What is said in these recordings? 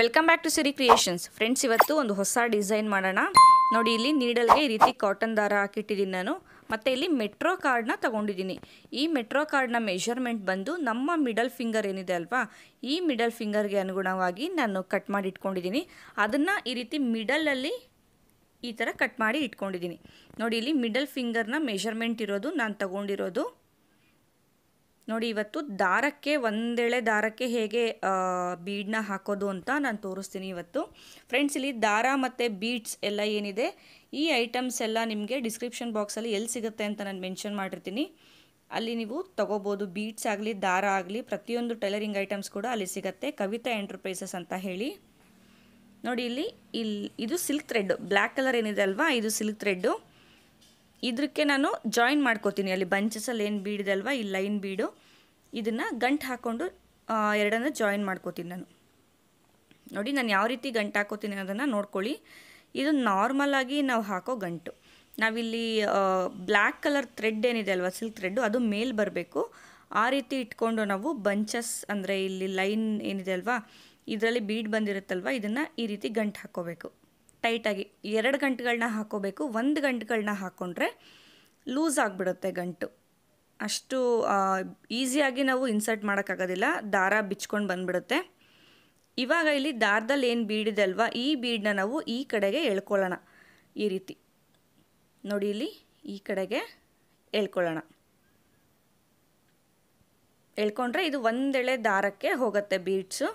welcome back to Siri creations friends ಇವತ್ತು ಒಂದು ಹೊಸ ಡಿಸೈನ್ ಮಾಡೋಣ ನೋಡಿ ಇಲ್ಲಿ ನೀಡಲ್ಗೆ ಈ ರೀತಿ ಕಾಟನ್ ದಾರ ಹಾಕಿಟ್ಟಿದ್ದೀನಿ ನಾನು ಮತ್ತು ಇಲ್ಲಿ ಮೆಟ್ರೋ ಕಾರ್ಡ್ನ ತೊಗೊಂಡಿದ್ದೀನಿ ಈ ಮೆಟ್ರೋ ಕಾರ್ಡ್ನ ಮೆಷರ್ಮೆಂಟ್ ಬಂದು ನಮ್ಮ ಮಿಡಲ್ ಫಿಂಗರ್ ಏನಿದೆ ಅಲ್ವಾ ಈ ಮಿಡಲ್ ಫಿಂಗರ್ಗೆ ಅನುಗುಣವಾಗಿ ನಾನು ಕಟ್ ಮಾಡಿ ಇಟ್ಕೊಂಡಿದ್ದೀನಿ ಅದನ್ನು ಈ ರೀತಿ ಮಿಡಲಲ್ಲಿ ಈ ಥರ ಕಟ್ ಮಾಡಿ ಇಟ್ಕೊಂಡಿದ್ದೀನಿ ನೋಡಿ ಇಲ್ಲಿ ಮಿಡಲ್ ಫಿಂಗರ್ನ ಮೆಷರ್ಮೆಂಟ್ ಇರೋದು ನಾನು ತಗೊಂಡಿರೋದು ನೋಡಿ ಇವತ್ತು ದಾರಕ್ಕೆ ಒಂದೆಳೆ ದಾರಕ್ಕೆ ಹೇಗೆ ಬೀಡನ್ನ ಹಾಕೋದು ಅಂತ ನಾನು ತೋರಿಸ್ತೀನಿ ಇವತ್ತು ಫ್ರೆಂಡ್ಸ್ ಇಲ್ಲಿ ದಾರ ಮತ್ತು ಬೀಡ್ಸ್ ಎಲ್ಲ ಏನಿದೆ ಈ ಐಟಮ್ಸ್ ಎಲ್ಲ ನಿಮಗೆ ಡಿಸ್ಕ್ರಿಪ್ಷನ್ ಬಾಕ್ಸಲ್ಲಿ ಎಲ್ಲಿ ಸಿಗುತ್ತೆ ಅಂತ ನಾನು ಮೆನ್ಷನ್ ಮಾಡಿರ್ತೀನಿ ಅಲ್ಲಿ ನೀವು ತೊಗೋಬೋದು ಬೀಡ್ಸ್ ಆಗಲಿ ದಾರ ಆಗಲಿ ಪ್ರತಿಯೊಂದು ಟೈಲರಿಂಗ್ ಐಟಮ್ಸ್ ಕೂಡ ಅಲ್ಲಿ ಸಿಗುತ್ತೆ ಕವಿತಾ ಎಂಟರ್ಪ್ರೈಸಸ್ ಅಂತ ಹೇಳಿ ನೋಡಿ ಇಲ್ಲಿ ಇಲ್ಲಿ ಇದು ಸಿಲ್ಕ್ ಥ್ರೆಡ್ ಬ್ಲ್ಯಾಕ್ ಕಲರ್ ಏನಿದೆ ಅಲ್ವಾ ಇದು ಸಿಲ್ಕ್ ಥ್ರೆಡ್ಡು ಇದಕ್ಕೆ ನಾನು ಜಾಯಿನ್ ಮಾಡ್ಕೋತೀನಿ ಅಲ್ಲಿ ಬಂಚಸಲ್ಲಿ ಏನು ಅಲ್ವಾ ಈ ಲೈನ್ ಬೀಡು ಇದನ್ನು ಗಂಟು ಹಾಕ್ಕೊಂಡು ಎರಡನ್ನು ಜಾಯಿನ್ ಮಾಡ್ಕೋತೀನಿ ನಾನು ನೋಡಿ ನಾನು ಯಾವ ರೀತಿ ಗಂಟು ಹಾಕೋತೀನಿ ಅನ್ನೋದನ್ನು ನೋಡ್ಕೊಳ್ಳಿ ಇದು ಆಗಿ ನಾವು ಹಾಕೋ ಗಂಟು ನಾವಿಲ್ಲಿ ಬ್ಲ್ಯಾಕ್ ಕಲರ್ ಥ್ರೆಡ್ ಏನಿದೆ ಅಲ್ವಾ ಸಿಲ್ಕ್ ಥ್ರೆಡ್ಡು ಅದು ಮೇಲೆ ಬರಬೇಕು ಆ ರೀತಿ ಇಟ್ಕೊಂಡು ನಾವು ಬಂಚಸ್ ಅಂದರೆ ಇಲ್ಲಿ ಲೈನ್ ಏನಿದೆ ಅಲ್ವಾ ಇದರಲ್ಲಿ ಬೀಡ್ ಬಂದಿರುತ್ತಲ್ವ ಇದನ್ನು ಈ ರೀತಿ ಗಂಟು ಹಾಕ್ಕೋಬೇಕು ಟೈಟಾಗಿ ಎರಡು ಗಂಟುಗಳನ್ನ ಹಾಕೋಬೇಕು ಒಂದು ಗಂಟುಗಳನ್ನ ಹಾಕ್ಕೊಂಡ್ರೆ ಲೂಸ್ ಆಗಿಬಿಡುತ್ತೆ ಗಂಟು ಅಷ್ಟು ಈಸಿಯಾಗಿ ನಾವು ಇನ್ಸರ್ಟ್ ಮಾಡೋಕ್ಕಾಗೋದಿಲ್ಲ ದಾರ ಬಿಚ್ಕೊಂಡು ಬಂದುಬಿಡುತ್ತೆ ಇವಾಗ ಇಲ್ಲಿ ದಾರದಲ್ಲಿ ಏನು ಬೀಡಿದೆ ಅಲ್ವಾ ಈ ಬೀಡನ್ನ ನಾವು ಈ ಕಡೆಗೆ ಎಳ್ಕೊಳ್ಳೋಣ ಈ ರೀತಿ ನೋಡಿ ಇಲ್ಲಿ ಈ ಕಡೆಗೆ ಎಳ್ಕೊಳ್ಳೋಣ ಎಳ್ಕೊಂಡ್ರೆ ಇದು ಒಂದೆಳೆ ದಾರಕ್ಕೆ ಹೋಗುತ್ತೆ ಬೀಡ್ಸು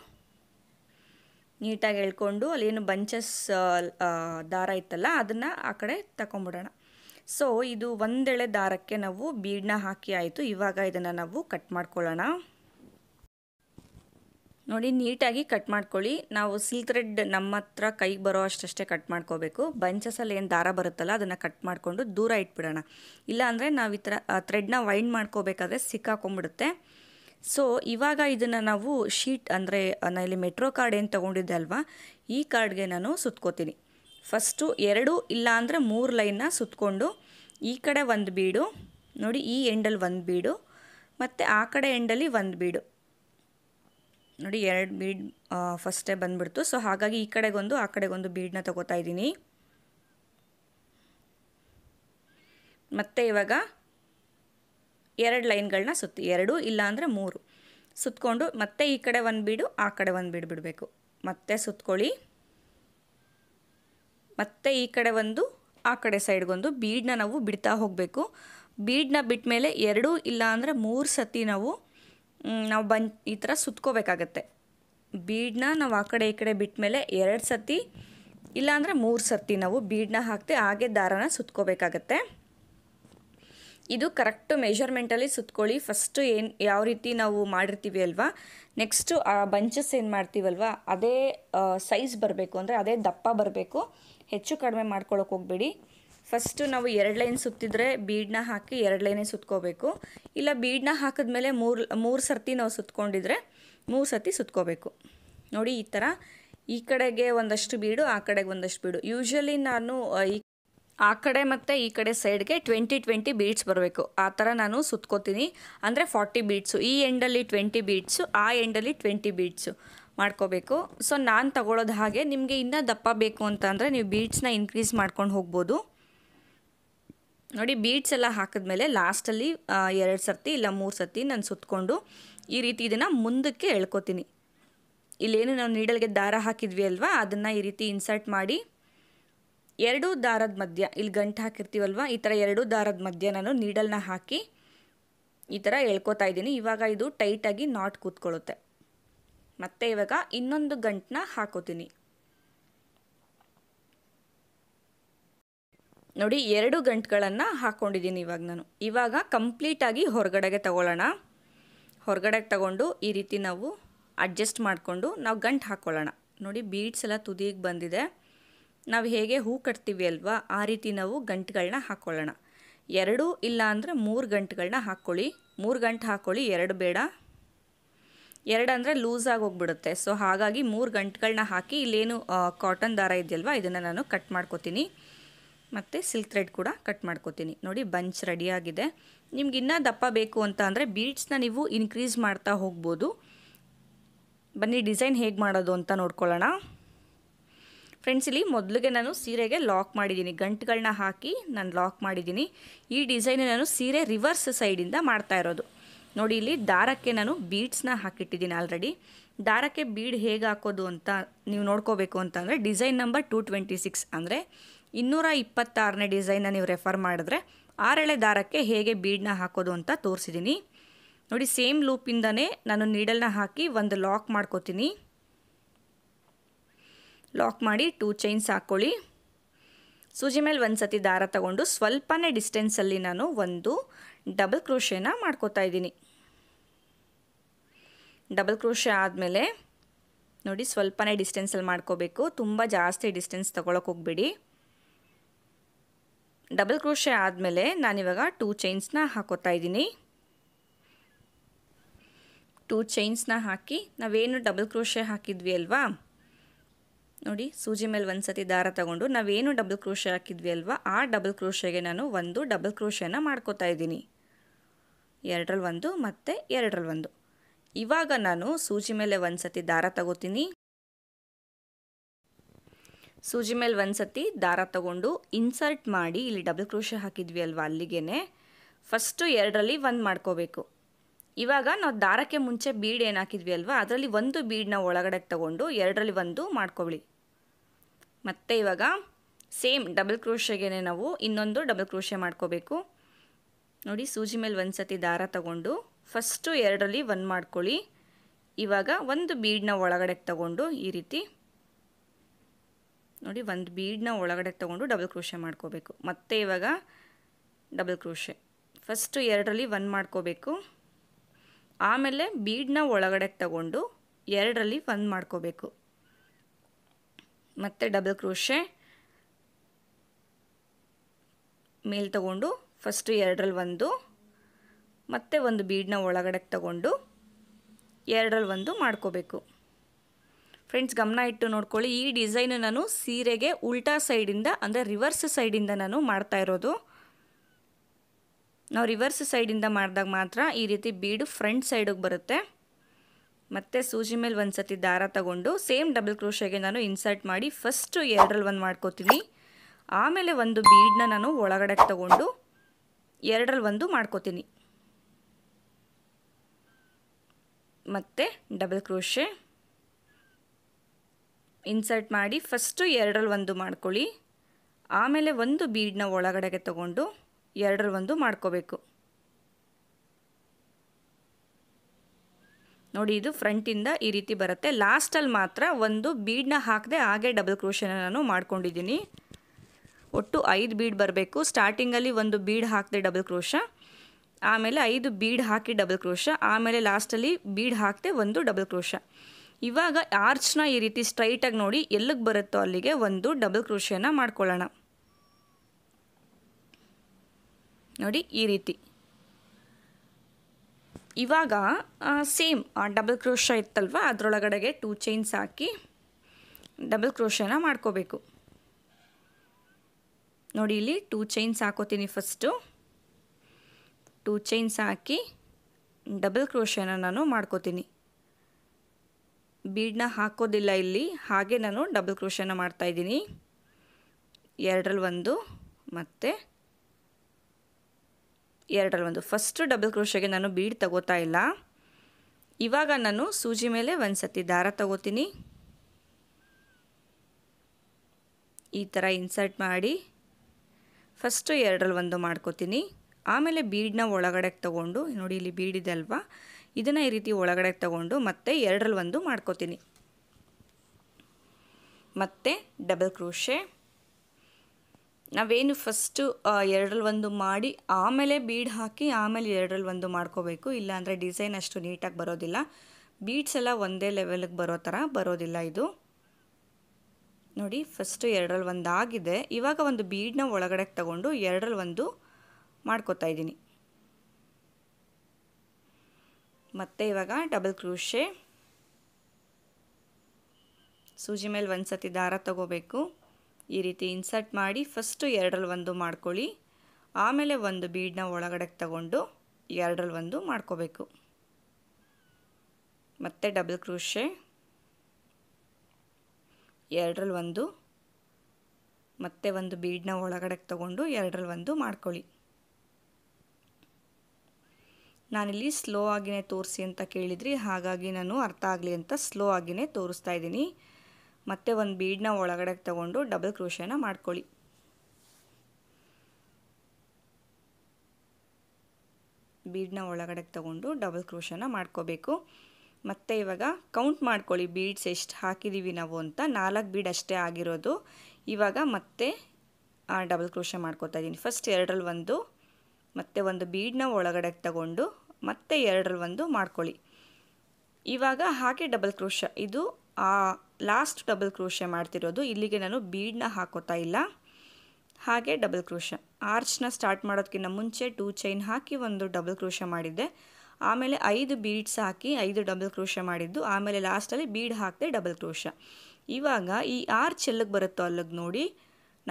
ನೀಟಾಗಿ ಎಳ್ಕೊಂಡು ಅಲ್ಲೇನು ಬಂಚಸ್ ದಾರ ಇತ್ತಲ್ಲ ಅದನ್ನು ಆ ಕಡೆ ತಗೊಂಬಿಡೋಣ ಸೊ ಇದು ಒಂದೆಳೆ ದಾರಕ್ಕೆ ನಾವು ಬೀಡನ್ನ ಹಾಕಿ ಆಯಿತು ಇವಾಗ ಇದನ್ನು ನಾವು ಕಟ್ ಮಾಡ್ಕೊಳ್ಳೋಣ ನೋಡಿ ನೀಟಾಗಿ ಕಟ್ ಮಾಡ್ಕೊಳ್ಳಿ ನಾವು ಸಿಲ್ ಥ್ರೆಡ್ ನಮ್ಮ ಹತ್ರ ಕೈಗೆ ಬರೋ ಅಷ್ಟಷ್ಟೇ ಕಟ್ ಮಾಡ್ಕೋಬೇಕು ಬಂಚಸಲ್ಲಿ ಏನು ದಾರ ಬರುತ್ತಲ್ಲ ಅದನ್ನು ಕಟ್ ಮಾಡಿಕೊಂಡು ದೂರ ಇಟ್ಬಿಡೋಣ ಇಲ್ಲಾಂದರೆ ನಾವು ಈ ಥರ ಥ್ರೆಡ್ನ ವೈಂಡ್ ಮಾಡ್ಕೋಬೇಕಾದ್ರೆ ಸಿಕ್ಕಾಕೊಂಡ್ಬಿಡುತ್ತೆ ಸೊ ಇವಾಗ ಇದನ್ನು ನಾವು ಶೀಟ್ ಅಂದರೆ ನಾನು ಇಲ್ಲಿ ಮೆಟ್ರೋ ಕಾರ್ಡ್ ಏನು ತೊಗೊಂಡಿದ್ದೆ ಅಲ್ವಾ ಈ ಕಾರ್ಡ್ಗೆ ನಾನು ಸುತ್ಕೋತೀನಿ ಫಸ್ಟು ಎರಡು ಇಲ್ಲ ಅಂದರೆ ಮೂರು ಲೈನ್ನ ಸುತ್ಕೊಂಡು ಈ ಕಡೆ ಒಂದು ಬೀಡು ನೋಡಿ ಈ ಎಂಡಲ್ಲಿ ಒಂದು ಬೀಡು ಮತ್ತು ಆ ಕಡೆ ಎಂಡಲ್ಲಿ ಒಂದು ಬೀಡು ನೋಡಿ ಎರಡು ಬೀಡ್ ಫಸ್ಟೇ ಬಂದುಬಿಡ್ತು ಸೊ ಹಾಗಾಗಿ ಈ ಕಡೆಗೊಂದು ಆ ಕಡೆಗೊಂದು ಬೀಡನ್ನ ತಗೋತಾ ಇದ್ದೀನಿ ಮತ್ತು ಇವಾಗ ಎರಡು ಲೈನ್ಗಳನ್ನ ಸುತ್ತಿ ಎರಡು ಇಲ್ಲ ಅಂದರೆ ಮೂರು ಸುತ್ತಕೊಂಡು ಮತ್ತೆ ಈ ಕಡೆ ಒಂದು ಬೀಡು ಆ ಕಡೆ ಒಂದು ಬೀಡು ಬಿಡಬೇಕು ಮತ್ತೆ ಸುತ್ಕೊಳ್ಳಿ ಮತ್ತೆ ಈ ಕಡೆ ಒಂದು ಆ ಕಡೆ ಸೈಡ್ಗೊಂದು ಬೀಡನ್ನ ನಾವು ಬಿಡ್ತಾ ಹೋಗಬೇಕು ಬೀಡನ್ನ ಬಿಟ್ಟ ಮೇಲೆ ಎರಡು ಇಲ್ಲ ಅಂದರೆ ಮೂರು ಸತಿ ನಾವು ನಾವು ಬನ್ ಈ ಥರ ಸುತ್ಕೋಬೇಕಾಗತ್ತೆ ಬೀಡನ್ನ ನಾವು ಆ ಕಡೆ ಈ ಕಡೆ ಬಿಟ್ಟ ಮೇಲೆ ಎರಡು ಸತಿ ಇಲ್ಲಾಂದರೆ ಮೂರು ಸತಿ ನಾವು ಬೀಡನ್ನ ಹಾಕ್ತೆ ಹಾಗೆ ದಾರನ ಸುತ್ಕೋಬೇಕಾಗತ್ತೆ ಇದು ಕರೆಕ್ಟ್ ಮೆಷರ್ಮೆಂಟಲ್ಲಿ ಸುತ್ಕೊಳ್ಳಿ ಫಸ್ಟು ಏನು ಯಾವ ರೀತಿ ನಾವು ಮಾಡಿರ್ತೀವಿ ಅಲ್ವಾ ನೆಕ್ಸ್ಟು ಆ ಬಂಚಸ್ ಏನು ಮಾಡ್ತೀವಲ್ವ ಅದೇ ಸೈಜ್ ಬರಬೇಕು ಅಂದರೆ ಅದೇ ದಪ್ಪ ಬರಬೇಕು ಹೆಚ್ಚು ಕಡಿಮೆ ಮಾಡ್ಕೊಳ್ಳೋಕೆ ಹೋಗ್ಬೇಡಿ ಫಸ್ಟು ನಾವು ಎರಡು ಲೈನ್ ಸುತ್ತಿದ್ರೆ ಬೀಡನ್ನ ಹಾಕಿ ಎರಡು ಲೈನೇ ಸುತ್ಕೋಬೇಕು ಇಲ್ಲ ಬೀಡನ್ನ ಹಾಕಿದ್ಮೇಲೆ ಮೂರು ಮೂರು ಸರ್ತಿ ನಾವು ಸುತ್ಕೊಂಡಿದ್ರೆ ಮೂರು ಸರ್ತಿ ಸುತ್ಕೋಬೇಕು ನೋಡಿ ಈ ಥರ ಈ ಕಡೆಗೆ ಒಂದಷ್ಟು ಬೀಡು ಆ ಕಡೆಗೆ ಒಂದಷ್ಟು ಬೀಡು ಯೂಶ್ವಲಿ ನಾನು ಈ ಆ ಕಡೆ ಮತ್ತು ಈ ಕಡೆ ಸೈಡ್ಗೆ ಟ್ವೆಂಟಿ ಟ್ವೆಂಟಿ ಬೀಟ್ಸ್ ಬರಬೇಕು ಆ ಥರ ನಾನು ಸುತ್ಕೋತೀನಿ ಅಂದರೆ ಫಾರ್ಟಿ ಬೀಟ್ಸು ಈ ಎಂಡಲ್ಲಿ ಟ್ವೆಂಟಿ ಬೀಟ್ಸು ಆ ಎಂಡಲ್ಲಿ ಟ್ವೆಂಟಿ ಬೀಟ್ಸು ಮಾಡ್ಕೋಬೇಕು ಸೊ ನಾನು ತಗೊಳ್ಳೋದು ಹಾಗೆ ನಿಮಗೆ ಇನ್ನೂ ದಪ್ಪ ಬೇಕು ಅಂತ ಅಂದರೆ ನೀವು ಬೀಟ್ಸ್ನ ಇನ್ಕ್ರೀಸ್ ಮಾಡ್ಕೊಂಡು ಹೋಗ್ಬೋದು ನೋಡಿ ಬೀಟ್ಸ್ ಎಲ್ಲ ಹಾಕಿದ್ಮೇಲೆ ಲಾಸ್ಟಲ್ಲಿ ಎರಡು ಸರ್ತಿ ಇಲ್ಲ ಮೂರು ಸರ್ತಿ ನಾನು ಸುತ್ತಕೊಂಡು ಈ ರೀತಿ ಇದನ್ನು ಮುಂದಕ್ಕೆ ಎಳ್ಕೊತೀನಿ ಇಲ್ಲೇನು ನಾವು ನೀಡಲ್ಗೆ ದಾರ ಹಾಕಿದ್ವಿ ಅಲ್ವಾ ಅದನ್ನು ಈ ರೀತಿ ಇನ್ಸರ್ಟ್ ಮಾಡಿ ಎರಡು ದಾರದ ಮಧ್ಯ ಇಲ್ಲಿ ಗಂಟು ಹಾಕಿರ್ತೀವಲ್ವ ಈ ಥರ ಎರಡು ದಾರದ ಮಧ್ಯ ನಾನು ನೀಡಲ್ನ ಹಾಕಿ ಈ ಥರ ಎಳ್ಕೊತಾ ಇದ್ದೀನಿ ಇವಾಗ ಇದು ಟೈಟಾಗಿ ನಾಟ್ ಕೂತ್ಕೊಳ್ಳುತ್ತೆ ಮತ್ತು ಇವಾಗ ಇನ್ನೊಂದು ಗಂಟನ್ನ ಹಾಕೋತೀನಿ ನೋಡಿ ಎರಡು ಗಂಟುಗಳನ್ನು ಹಾಕ್ಕೊಂಡಿದ್ದೀನಿ ಇವಾಗ ನಾನು ಇವಾಗ ಕಂಪ್ಲೀಟಾಗಿ ಹೊರಗಡೆಗೆ ತಗೊಳ್ಳೋಣ ಹೊರಗಡೆಗೆ ತಗೊಂಡು ಈ ರೀತಿ ನಾವು ಅಡ್ಜಸ್ಟ್ ಮಾಡಿಕೊಂಡು ನಾವು ಗಂಟು ಹಾಕ್ಕೊಳ್ಳೋಣ ನೋಡಿ ಬೀಡ್ಸ್ ಎಲ್ಲ ತುದಿಗೆ ಬಂದಿದೆ ನಾವು ಹೇಗೆ ಹೂ ಕಟ್ತೀವಿ ಅಲ್ವಾ ಆ ರೀತಿ ನಾವು ಗಂಟುಗಳನ್ನ ಹಾಕ್ಕೊಳ್ಳೋಣ ಎರಡು ಇಲ್ಲ ಅಂದರೆ ಮೂರು ಗಂಟುಗಳನ್ನ ಹಾಕ್ಕೊಳ್ಳಿ ಮೂರು ಗಂಟು ಹಾಕ್ಕೊಳ್ಳಿ ಎರಡು ಬೇಡ ಎರಡು ಅಂದರೆ ಲೂಸಾಗಿ ಹೋಗ್ಬಿಡುತ್ತೆ ಸೊ ಹಾಗಾಗಿ ಮೂರು ಗಂಟುಗಳನ್ನ ಹಾಕಿ ಇಲ್ಲೇನು ಕಾಟನ್ ದಾರ ಇದೆಯಲ್ವ ಇದನ್ನು ನಾನು ಕಟ್ ಮಾಡ್ಕೋತೀನಿ ಮತ್ತು ಸಿಲ್ಕ್ ಥ್ರೆಡ್ ಕೂಡ ಕಟ್ ಮಾಡ್ಕೋತೀನಿ ನೋಡಿ ಬಂಚ್ ರೆಡಿಯಾಗಿದೆ ನಿಮ್ಗೆ ಇನ್ನೂ ದಪ್ಪ ಬೇಕು ಅಂತ ಅಂದರೆ ಬೀಡ್ಸ್ನ ನೀವು ಇನ್ಕ್ರೀಸ್ ಮಾಡ್ತಾ ಹೋಗ್ಬೋದು ಬನ್ನಿ ಡಿಸೈನ್ ಹೇಗೆ ಮಾಡೋದು ಅಂತ ನೋಡ್ಕೊಳ್ಳೋಣ ಫ್ರೆಂಡ್ಸ್ ಇಲ್ಲಿ ಮೊದಲಿಗೆ ನಾನು ಸೀರೆಗೆ ಲಾಕ್ ಮಾಡಿದ್ದೀನಿ ಗಂಟುಗಳನ್ನ ಹಾಕಿ ನಾನು ಲಾಕ್ ಮಾಡಿದ್ದೀನಿ ಈ ಡಿಸೈನ್ ನಾನು ಸೀರೆ ರಿವರ್ಸ್ ಸೈಡಿಂದ ಮಾಡ್ತಾ ಇರೋದು ನೋಡಿ ಇಲ್ಲಿ ದಾರಕ್ಕೆ ನಾನು ಬೀಡ್ಸ್ನ ಹಾಕಿಟ್ಟಿದ್ದೀನಿ ಆಲ್ರೆಡಿ ದಾರಕ್ಕೆ ಬೀಡ್ ಹೇಗೆ ಹಾಕೋದು ಅಂತ ನೀವು ನೋಡ್ಕೋಬೇಕು ಅಂತಂದರೆ design number two twenty six ಅಂದರೆ ಇನ್ನೂರ ಇಪ್ಪತ್ತಾರನೇ ಡಿಸೈನ್ನ ನೀವು ರೆಫರ್ ಮಾಡಿದ್ರೆ ಆರಳೆ ದಾರಕ್ಕೆ ಹೇಗೆ ಬೀಡನ್ನ ಹಾಕೋದು ಅಂತ ತೋರಿಸಿದ್ದೀನಿ ನೋಡಿ ಸೇಮ್ ಲೂಪಿಂದನೇ ನಾನು ನೀಡಲ್ನ ಹಾಕಿ ಒಂದು ಲಾಕ್ ಮಾಡ್ಕೋತೀನಿ ಲಾಕ್ ಮಾಡಿ ಟೂ ಚೈನ್ಸ್ ಹಾಕ್ಕೊಳ್ಳಿ ಸೂಜಿ ಮೇಲೆ ಒಂದು ಸತಿ ದಾರ ತಗೊಂಡು ಸ್ವಲ್ಪನೇ ಡಿಸ್ಟೆನ್ಸಲ್ಲಿ ನಾನು ಒಂದು ಡಬಲ್ ಕ್ರೋಶೇನ ಮಾಡ್ಕೋತಾ ಇದ್ದೀನಿ ಡಬಲ್ ಕ್ರೋಶೆ ಆದಮೇಲೆ ನೋಡಿ ಸ್ವಲ್ಪನೇ ಡಿಸ್ಟೆನ್ಸಲ್ಲಿ ಮಾಡ್ಕೋಬೇಕು ತುಂಬ ಜಾಸ್ತಿ ಡಿಸ್ಟೆನ್ಸ್ ತಗೊಳಕ್ಕೆ ಹೋಗ್ಬೇಡಿ ಡಬಲ್ ಕ್ರೋಶೆ ಆದಮೇಲೆ ನಾನಿವಾಗ ಟೂ ಚೈನ್ಸ್ನ ಹಾಕೋತಾ ಇದ್ದೀನಿ ಟೂ ಚೈನ್ಸ್ನ ಹಾಕಿ ನಾವೇನು ಡಬಲ್ ಕ್ರೋಶೆ ಹಾಕಿದ್ವಿ ಅಲ್ವಾ ನೋಡಿ ಸೂಜಿ ಮೇಲೆ ಒಂದು ಸತಿ ದಾರ ತಗೊಂಡು ನಾವೇನು ಡಬಲ್ ಕ್ರೋಶೆ ಹಾಕಿದ್ವಿ ಅಲ್ವಾ ಆ ಡಬಲ್ ಕ್ರೋಶೆಗೆ ನಾನು ಒಂದು ಡಬಲ್ ಕ್ರೋಶೆನ ಮಾಡ್ಕೋತಾ ಇದ್ದೀನಿ ಎರಡರಲ್ಲಿ ಒಂದು ಮತ್ತು ಎರಡರಲ್ಲಿ ಒಂದು ಇವಾಗ ನಾನು ಸೂಜಿ ಮೇಲೆ ಒಂದು ಸತಿ ದಾರ ತಗೋತೀನಿ ಸೂಜಿ ಮೇಲೆ ಒಂದು ಸತಿ ದಾರ ತಗೊಂಡು ಇನ್ಸರ್ಟ್ ಮಾಡಿ ಇಲ್ಲಿ ಡಬಲ್ ಕ್ರೋಶೆ ಹಾಕಿದ್ವಿ ಅಲ್ವಾ ಅಲ್ಲಿಗೇನೆ ಫಸ್ಟು ಎರಡರಲ್ಲಿ ಒಂದು ಮಾಡ್ಕೋಬೇಕು ಇವಾಗ ನಾವು ದಾರಕ್ಕೆ ಮುಂಚೆ ಬೀಡ್ ಏನು ಹಾಕಿದ್ವಿ ಅಲ್ವಾ ಅದರಲ್ಲಿ ಒಂದು ಬೀಡನ್ನ ಒಳಗಡೆ ತಗೊಂಡು ಎರಡರಲ್ಲಿ ಒಂದು ಮಾಡ್ಕೊಳ್ಳಿ ಮತ್ತು ಇವಾಗ ಸೇಮ್ ಡಬಲ್ ಕ್ರೋಶೆಗೆ ನಾವು ಇನ್ನೊಂದು ಡಬಲ್ ಕ್ರೋಶೆ ಮಾಡ್ಕೋಬೇಕು ನೋಡಿ ಸೂಜಿ ಮೇಲೆ ಒಂದು ಸತಿ ದಾರ ತಗೊಂಡು ಫಸ್ಟು ಎರಡರಲ್ಲಿ ಒಂದು ಮಾಡ್ಕೊಳ್ಳಿ ಇವಾಗ ಒಂದು ಬೀಡನ್ನ ಒಳಗಡೆ ತಗೊಂಡು ಈ ರೀತಿ ನೋಡಿ ಒಂದು ಬೀಡನ್ನ ಒಳಗಡೆ ತಗೊಂಡು ಡಬಲ್ ಕ್ರೋಶೆ ಮಾಡ್ಕೋಬೇಕು ಮತ್ತೆ ಇವಾಗ ಡಬಲ್ ಕ್ರೋಶೆ ಫಸ್ಟು ಎರಡರಲ್ಲಿ ಒಂದು ಮಾಡ್ಕೋಬೇಕು ಆಮೇಲೆ ಬೀಡನ್ನ ಒಳಗಡೆ ತಗೊಂಡು ಎರಡರಲ್ಲಿ ಫನ್ ಮಾಡ್ಕೋಬೇಕು ಮತ್ತೆ ಡಬಲ್ ಕ್ರೋಶೆ ಮೇಲೆ ತಗೊಂಡು ಫಸ್ಟು ಎರಡರಲ್ಲಿ ಒಂದು ಮತ್ತೆ ಒಂದು ಬೀಡನ್ನ ಒಳಗಡೆ ತಗೊಂಡು ಎರಡರಲ್ಲಿ ಒಂದು ಮಾಡ್ಕೋಬೇಕು ಫ್ರೆಂಡ್ಸ್ ಗಮನ ಇಟ್ಟು ನೋಡ್ಕೊಳ್ಳಿ ಈ ಡಿಸೈನ್ ನಾನು ಸೀರೆಗೆ ಉಲ್ಟಾ ಸೈಡಿಂದ ಅಂದರೆ ರಿವರ್ಸ್ ಸೈಡಿಂದ ನಾನು ಮಾಡ್ತಾ ಇರೋದು ನಾವು ರಿವರ್ಸ್ ಸೈಡಿಂದ ಮಾಡಿದಾಗ ಮಾತ್ರ ಈ ರೀತಿ ಬೀಡು ಫ್ರಂಟ್ ಸೈಡಿಗೆ ಬರುತ್ತೆ ಮತ್ತು ಸೂಜಿ ಮೇಲೆ ಒಂದು ಸತಿ ದಾರ ತಗೊಂಡು ಸೇಮ್ ಡಬಲ್ ಕ್ರೋಶೆಗೆ ನಾನು ಇನ್ಸರ್ಟ್ ಮಾಡಿ ಫಸ್ಟು ಎರಡರಲ್ಲಿ ಒಂದು ಮಾಡ್ಕೋತೀನಿ ಆಮೇಲೆ ಒಂದು ಬೀಡನ್ನ ನಾನು ಒಳಗಡೆ ತಗೊಂಡು ಎರಡರಲ್ಲಿ ಒಂದು ಮಾಡ್ಕೋತೀನಿ ಮತ್ತು ಡಬಲ್ ಕ್ರೋಶೆ ಇನ್ಸರ್ಟ್ ಮಾಡಿ ಫಸ್ಟು ಎರಡರಲ್ಲಿ ಒಂದು ಮಾಡ್ಕೊಳ್ಳಿ ಆಮೇಲೆ ಒಂದು ಬೀಡನ್ನ ಒಳಗಡೆಗೆ ತಗೊಂಡು ಎರಡರ ಒಂದು ಮಾಡ್ಕೋಬೇಕು ನೋಡಿ ಇದು ಫ್ರಂಟಿಂದ ಈ ರೀತಿ ಬರುತ್ತೆ ಲಾಸ್ಟಲ್ಲಿ ಮಾತ್ರ ಒಂದು ಬೀಡನ್ನ ಹಾಕದೆ ಹಾಗೆ ಡಬಲ್ ಕ್ರೋಶನ ನಾನು ಮಾಡ್ಕೊಂಡಿದ್ದೀನಿ ಒಟ್ಟು ಐದು ಬೀಡ್ ಬರಬೇಕು ಸ್ಟಾರ್ಟಿಂಗಲ್ಲಿ ಒಂದು ಬೀಡ್ ಹಾಕಿದೆ ಡಬಲ್ ಕ್ರೋಶ ಆಮೇಲೆ ಐದು ಬೀಡ್ ಹಾಕಿ ಡಬಲ್ ಕ್ರೋಶ ಆಮೇಲೆ ಲಾಸ್ಟಲ್ಲಿ ಬೀಡ್ ಹಾಕಿದೆ ಒಂದು ಡಬಲ್ ಕ್ರೋಶ ಇವಾಗ ಆರ್ಚ್ನ ಈ ರೀತಿ ಸ್ಟ್ರೈಟಾಗಿ ನೋಡಿ ಎಲ್ಲಿಗೆ ಬರುತ್ತೋ ಅಲ್ಲಿಗೆ ಒಂದು ಡಬಲ್ ಕ್ರೋಶನ ಮಾಡ್ಕೊಳ್ಳೋಣ ನೋಡಿ ಈ ರೀತಿ ಇವಾಗ ಸೇಮ್ ಡಬಲ್ ಕ್ರೋಶ ಇತ್ತಲ್ವ ಅದರೊಳಗಡೆಗೆ ಟೂ ಚೈನ್ಸ್ ಹಾಕಿ ಡಬಲ್ ಕ್ರೋಶನ ಮಾಡ್ಕೋಬೇಕು ನೋಡಿ ಇಲ್ಲಿ ಟೂ ಚೈನ್ಸ್ ಹಾಕೋತೀನಿ ಫಸ್ಟು ಟೂ ಚೈನ್ಸ್ ಹಾಕಿ ಡಬಲ್ ಕ್ರೋಶನ ನಾನು ಮಾಡ್ಕೋತೀನಿ ಬೀಡನ್ನ ಹಾಕೋದಿಲ್ಲ ಇಲ್ಲಿ ಹಾಗೆ ನಾನು ಡಬಲ್ ಕ್ರೋಶನ ಮಾಡ್ತಾಯಿದ್ದೀನಿ ಎರಡರಲ್ಲಿ ಒಂದು ಮತ್ತು ಎರಡರಲ್ಲಿ ಒಂದು ಫಸ್ಟ್ ಡಬಲ್ ಕ್ರೋಶೆಗೆ ನಾನು ಬೀಡ್ ತಗೋತಾ ಇಲ್ಲ ಇವಾಗ ನಾನು ಸೂಜಿ ಮೇಲೆ ಒಂದು ಸತಿ ದಾರ ತಗೋತೀನಿ ಈ ಥರ ಇನ್ಸರ್ಟ್ ಮಾಡಿ ಫಸ್ಟು ಎರಡರಲ್ಲಿ ಒಂದು ಮಾಡ್ಕೋತೀನಿ ಆಮೇಲೆ ಬೀಡನ್ನ ಒಳಗಡೆಗೆ ತಗೊಂಡು ನೋಡಿ ಇಲ್ಲಿ ಬೀಡಿದೆ ಅಲ್ವಾ ಇದನ್ನು ಈ ರೀತಿ ಒಳಗಡೆಗೆ ತಗೊಂಡು ಮತ್ತೆ ಎರಡರಲ್ಲಿ ಒಂದು ಮಾಡ್ಕೋತೀನಿ ಮತ್ತೆ ಡಬಲ್ ಕ್ರೋಶೆ ನಾವೇನು ಫಸ್ಟು ಎರಡರಲ್ಲಿ ಒಂದು ಮಾಡಿ ಆಮೇಲೆ ಬೀಡ್ ಹಾಕಿ ಆಮೇಲೆ ಎರಡರಲ್ಲಿ ಒಂದು ಮಾಡ್ಕೋಬೇಕು ಇಲ್ಲಾಂದರೆ ಡಿಸೈನ್ ಅಷ್ಟು ನೀಟಾಗಿ ಬರೋದಿಲ್ಲ ಬೀಡ್ಸ್ ಎಲ್ಲ ಒಂದೇ ಲೆವೆಲ್ಗೆ ಬರೋ ಥರ ಬರೋದಿಲ್ಲ ಇದು ನೋಡಿ ಫಸ್ಟು ಎರಡರಲ್ಲಿ ಒಂದು ಆಗಿದೆ ಇವಾಗ ಒಂದು ಬೀಡನ್ನ ಒಳಗಡೆ ತಗೊಂಡು ಎರಡರಲ್ಲಿ ಒಂದು ಮಾಡ್ಕೋತಾ ಇದ್ದೀನಿ ಮತ್ತೆ ಇವಾಗ ಡಬಲ್ ಕ್ರೂಶೆ ಸೂಜಿ ಮೇಲೆ ಒಂದು ಸತಿ ದಾರ ತಗೋಬೇಕು ಈ ರೀತಿ ಇನ್ಸರ್ಟ್ ಮಾಡಿ ಫಸ್ಟು ಎರಡರಲ್ಲಿ ಒಂದು ಮಾಡ್ಕೊಳ್ಳಿ ಆಮೇಲೆ ಒಂದು ಬೀಡನ್ನ ಒಳಗಡೆಗೆ ತಗೊಂಡು ಎರಡರಲ್ಲಿ ಒಂದು ಮಾಡ್ಕೋಬೇಕು ಮತ್ತೆ ಡಬಲ್ ಕ್ರೂಶೆ ಎರಡರಲ್ಲಿ ಒಂದು ಮತ್ತೆ ಒಂದು ಬೀಡನ್ನ ಒಳಗಡೆ ತಗೊಂಡು ಎರಡರಲ್ಲಿ ಒಂದು ಮಾಡ್ಕೊಳ್ಳಿ ನಾನಿಲ್ಲಿ ಸ್ಲೋ ಆಗಿನೇ ತೋರಿಸಿ ಅಂತ ಕೇಳಿದ್ರಿ ಹಾಗಾಗಿ ನಾನು ಅರ್ಥ ಆಗಲಿ ಅಂತ ಸ್ಲೋ ಆಗಿಯೇ ತೋರಿಸ್ತಾ ಇದ್ದೀನಿ ಮತ್ತೆ ಒಂದು ಬೀಡನ್ನ ಒಳಗಡೆ ತಗೊಂಡು ಡಬಲ್ ಕ್ರೋಶನ ಮಾಡ್ಕೊಳ್ಳಿ ಬೀಡನ್ನ ಒಳಗಡೆ ತಗೊಂಡು ಡಬಲ್ ಕ್ರೋಶನ ಮಾಡ್ಕೋಬೇಕು ಮತ್ತು ಇವಾಗ ಕೌಂಟ್ ಮಾಡ್ಕೊಳ್ಳಿ ಬೀಡ್ಸ್ ಎಷ್ಟು ಹಾಕಿದ್ದೀವಿ ನಾವು ಅಂತ ನಾಲ್ಕು ಬೀಡ್ ಅಷ್ಟೇ ಆಗಿರೋದು ಇವಾಗ ಮತ್ತೆ ಡಬಲ್ ಕ್ರೋಶ ಮಾಡ್ಕೋತಾ ಇದ್ದೀನಿ ಫಸ್ಟ್ ಎರಡರಲ್ಲಿ ಒಂದು ಮತ್ತೆ ಒಂದು ಬೀಡನ್ನ ಒಳಗಡೆ ತಗೊಂಡು ಮತ್ತೆ ಎರಡರಲ್ಲಿ ಒಂದು ಮಾಡ್ಕೊಳ್ಳಿ ಇವಾಗ ಹಾಕಿ ಡಬಲ್ ಕ್ರೋಶ ಇದು ಲಾಸ್ಟ್ ಡಬಲ್ ಕ್ರೋಶೆ ಮಾಡ್ತಿರೋದು ಇಲ್ಲಿಗೆ ನಾನು ಬೀಡನ್ನ ಹಾಕೋತಾ ಇಲ್ಲ ಹಾಗೆ ಡಬಲ್ ಕ್ರೋಶ ಆರ್ಚ್ನ ಸ್ಟಾರ್ಟ್ ಮಾಡೋದಕ್ಕಿಂತ ಮುಂಚೆ ಟೂ ಚೈನ್ ಹಾಕಿ ಒಂದು ಡಬಲ್ ಕ್ರೋಶ ಮಾಡಿದ್ದೆ ಆಮೇಲೆ ಐದು ಬೀಡ್ಸ್ ಹಾಕಿ ಐದು ಡಬಲ್ ಕ್ರೋಶ ಮಾಡಿದ್ದು ಆಮೇಲೆ ಲಾಸ್ಟಲ್ಲಿ ಬೀಡ್ ಹಾಕಿದೆ ಡಬಲ್ ಕ್ರೋಶ ಇವಾಗ ಈ ಆರ್ಚ್ ಎಲ್ಲಗೆ ಬರುತ್ತೋ ಅಲ್ಲಗೆ ನೋಡಿ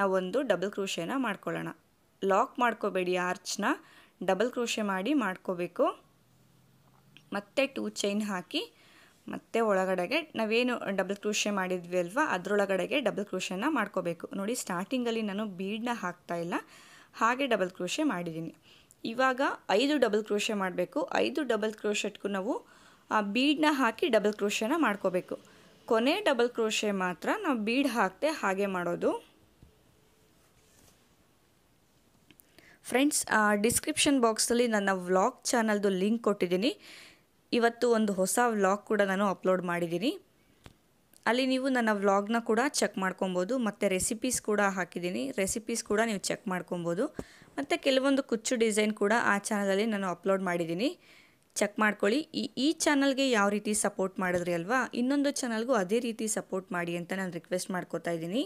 ನಾವೊಂದು ಡಬಲ್ ಕ್ರೋಶೆನ ಮಾಡ್ಕೊಳ್ಳೋಣ ಲಾಕ್ ಮಾಡ್ಕೋಬೇಡಿ ಆರ್ಚ್ನ ಡಬಲ್ ಕ್ರೋಶೆ ಮಾಡಿ ಮಾಡ್ಕೋಬೇಕು ಮತ್ತೆ ಟೂ ಚೈನ್ ಹಾಕಿ ಮತ್ತು ಒಳಗಡೆಗೆ ನಾವೇನು ಡಬಲ್ ಕ್ರೂಷೆ ಮಾಡಿದ್ವಿ ಅಲ್ವಾ ಅದರೊಳಗಡೆಗೆ ಡಬಲ್ ಕ್ರೂಷೆನ ಮಾಡ್ಕೋಬೇಕು ನೋಡಿ ಸ್ಟಾರ್ಟಿಂಗಲ್ಲಿ ನಾನು ಬೀಡನ್ನ ಹಾಕ್ತಾ ಇಲ್ಲ ಹಾಗೆ ಡಬಲ್ ಕ್ರೂಷೆ ಮಾಡಿದ್ದೀನಿ ಇವಾಗ ಐದು ಡಬಲ್ ಕ್ರೋಶೆ ಮಾಡಬೇಕು ಐದು ಡಬಲ್ ಕ್ರೋಶೆಟ್ಗೂ ನಾವು ಬೀಡನ್ನ ಹಾಕಿ ಡಬಲ್ ಕ್ರೋಶೆನ ಮಾಡ್ಕೋಬೇಕು ಕೊನೆ ಡಬಲ್ ಕ್ರೋಶೆ ಮಾತ್ರ ನಾವು ಬೀಡ್ ಹಾಕ್ತೆ ಹಾಗೆ ಮಾಡೋದು ಫ್ರೆಂಡ್ಸ್ ಡಿಸ್ಕ್ರಿಪ್ಷನ್ ಬಾಕ್ಸಲ್ಲಿ ನನ್ನ ವ್ಲಾಗ್ ಚಾನಲ್ದು ಲಿಂಕ್ ಕೊಟ್ಟಿದ್ದೀನಿ ಇವತ್ತು ಒಂದು ಹೊಸ ವ್ಲಾಗ್ ಕೂಡ ನಾನು ಅಪ್ಲೋಡ್ ಮಾಡಿದ್ದೀನಿ ಅಲ್ಲಿ ನೀವು ನನ್ನ ವ್ಲಾಗ್ನ ಕೂಡ ಚೆಕ್ ಮಾಡ್ಕೊಬೋದು ಮತ್ತು ರೆಸಿಪೀಸ್ ಕೂಡ ಹಾಕಿದ್ದೀನಿ ರೆಸಿಪೀಸ್ ಕೂಡ ನೀವು ಚೆಕ್ ಮಾಡ್ಕೊಬೋದು ಮತ್ತು ಕೆಲವೊಂದು ಕುಚ್ಚು ಡಿಸೈನ್ ಕೂಡ ಆ ಚಾನಲಲ್ಲಿ ನಾನು ಅಪ್ಲೋಡ್ ಮಾಡಿದ್ದೀನಿ ಚೆಕ್ ಮಾಡ್ಕೊಳ್ಳಿ ಈ ಈ ಚಾನಲ್ಗೆ ಯಾವ ರೀತಿ ಸಪೋರ್ಟ್ ಮಾಡಿದ್ರಿ ಅಲ್ವಾ ಇನ್ನೊಂದು ಚಾನಲ್ಗೂ ಅದೇ ರೀತಿ ಸಪೋರ್ಟ್ ಮಾಡಿ ಅಂತ ನಾನು ರಿಕ್ವೆಸ್ಟ್ ಮಾಡ್ಕೋತಾ ಇದ್ದೀನಿ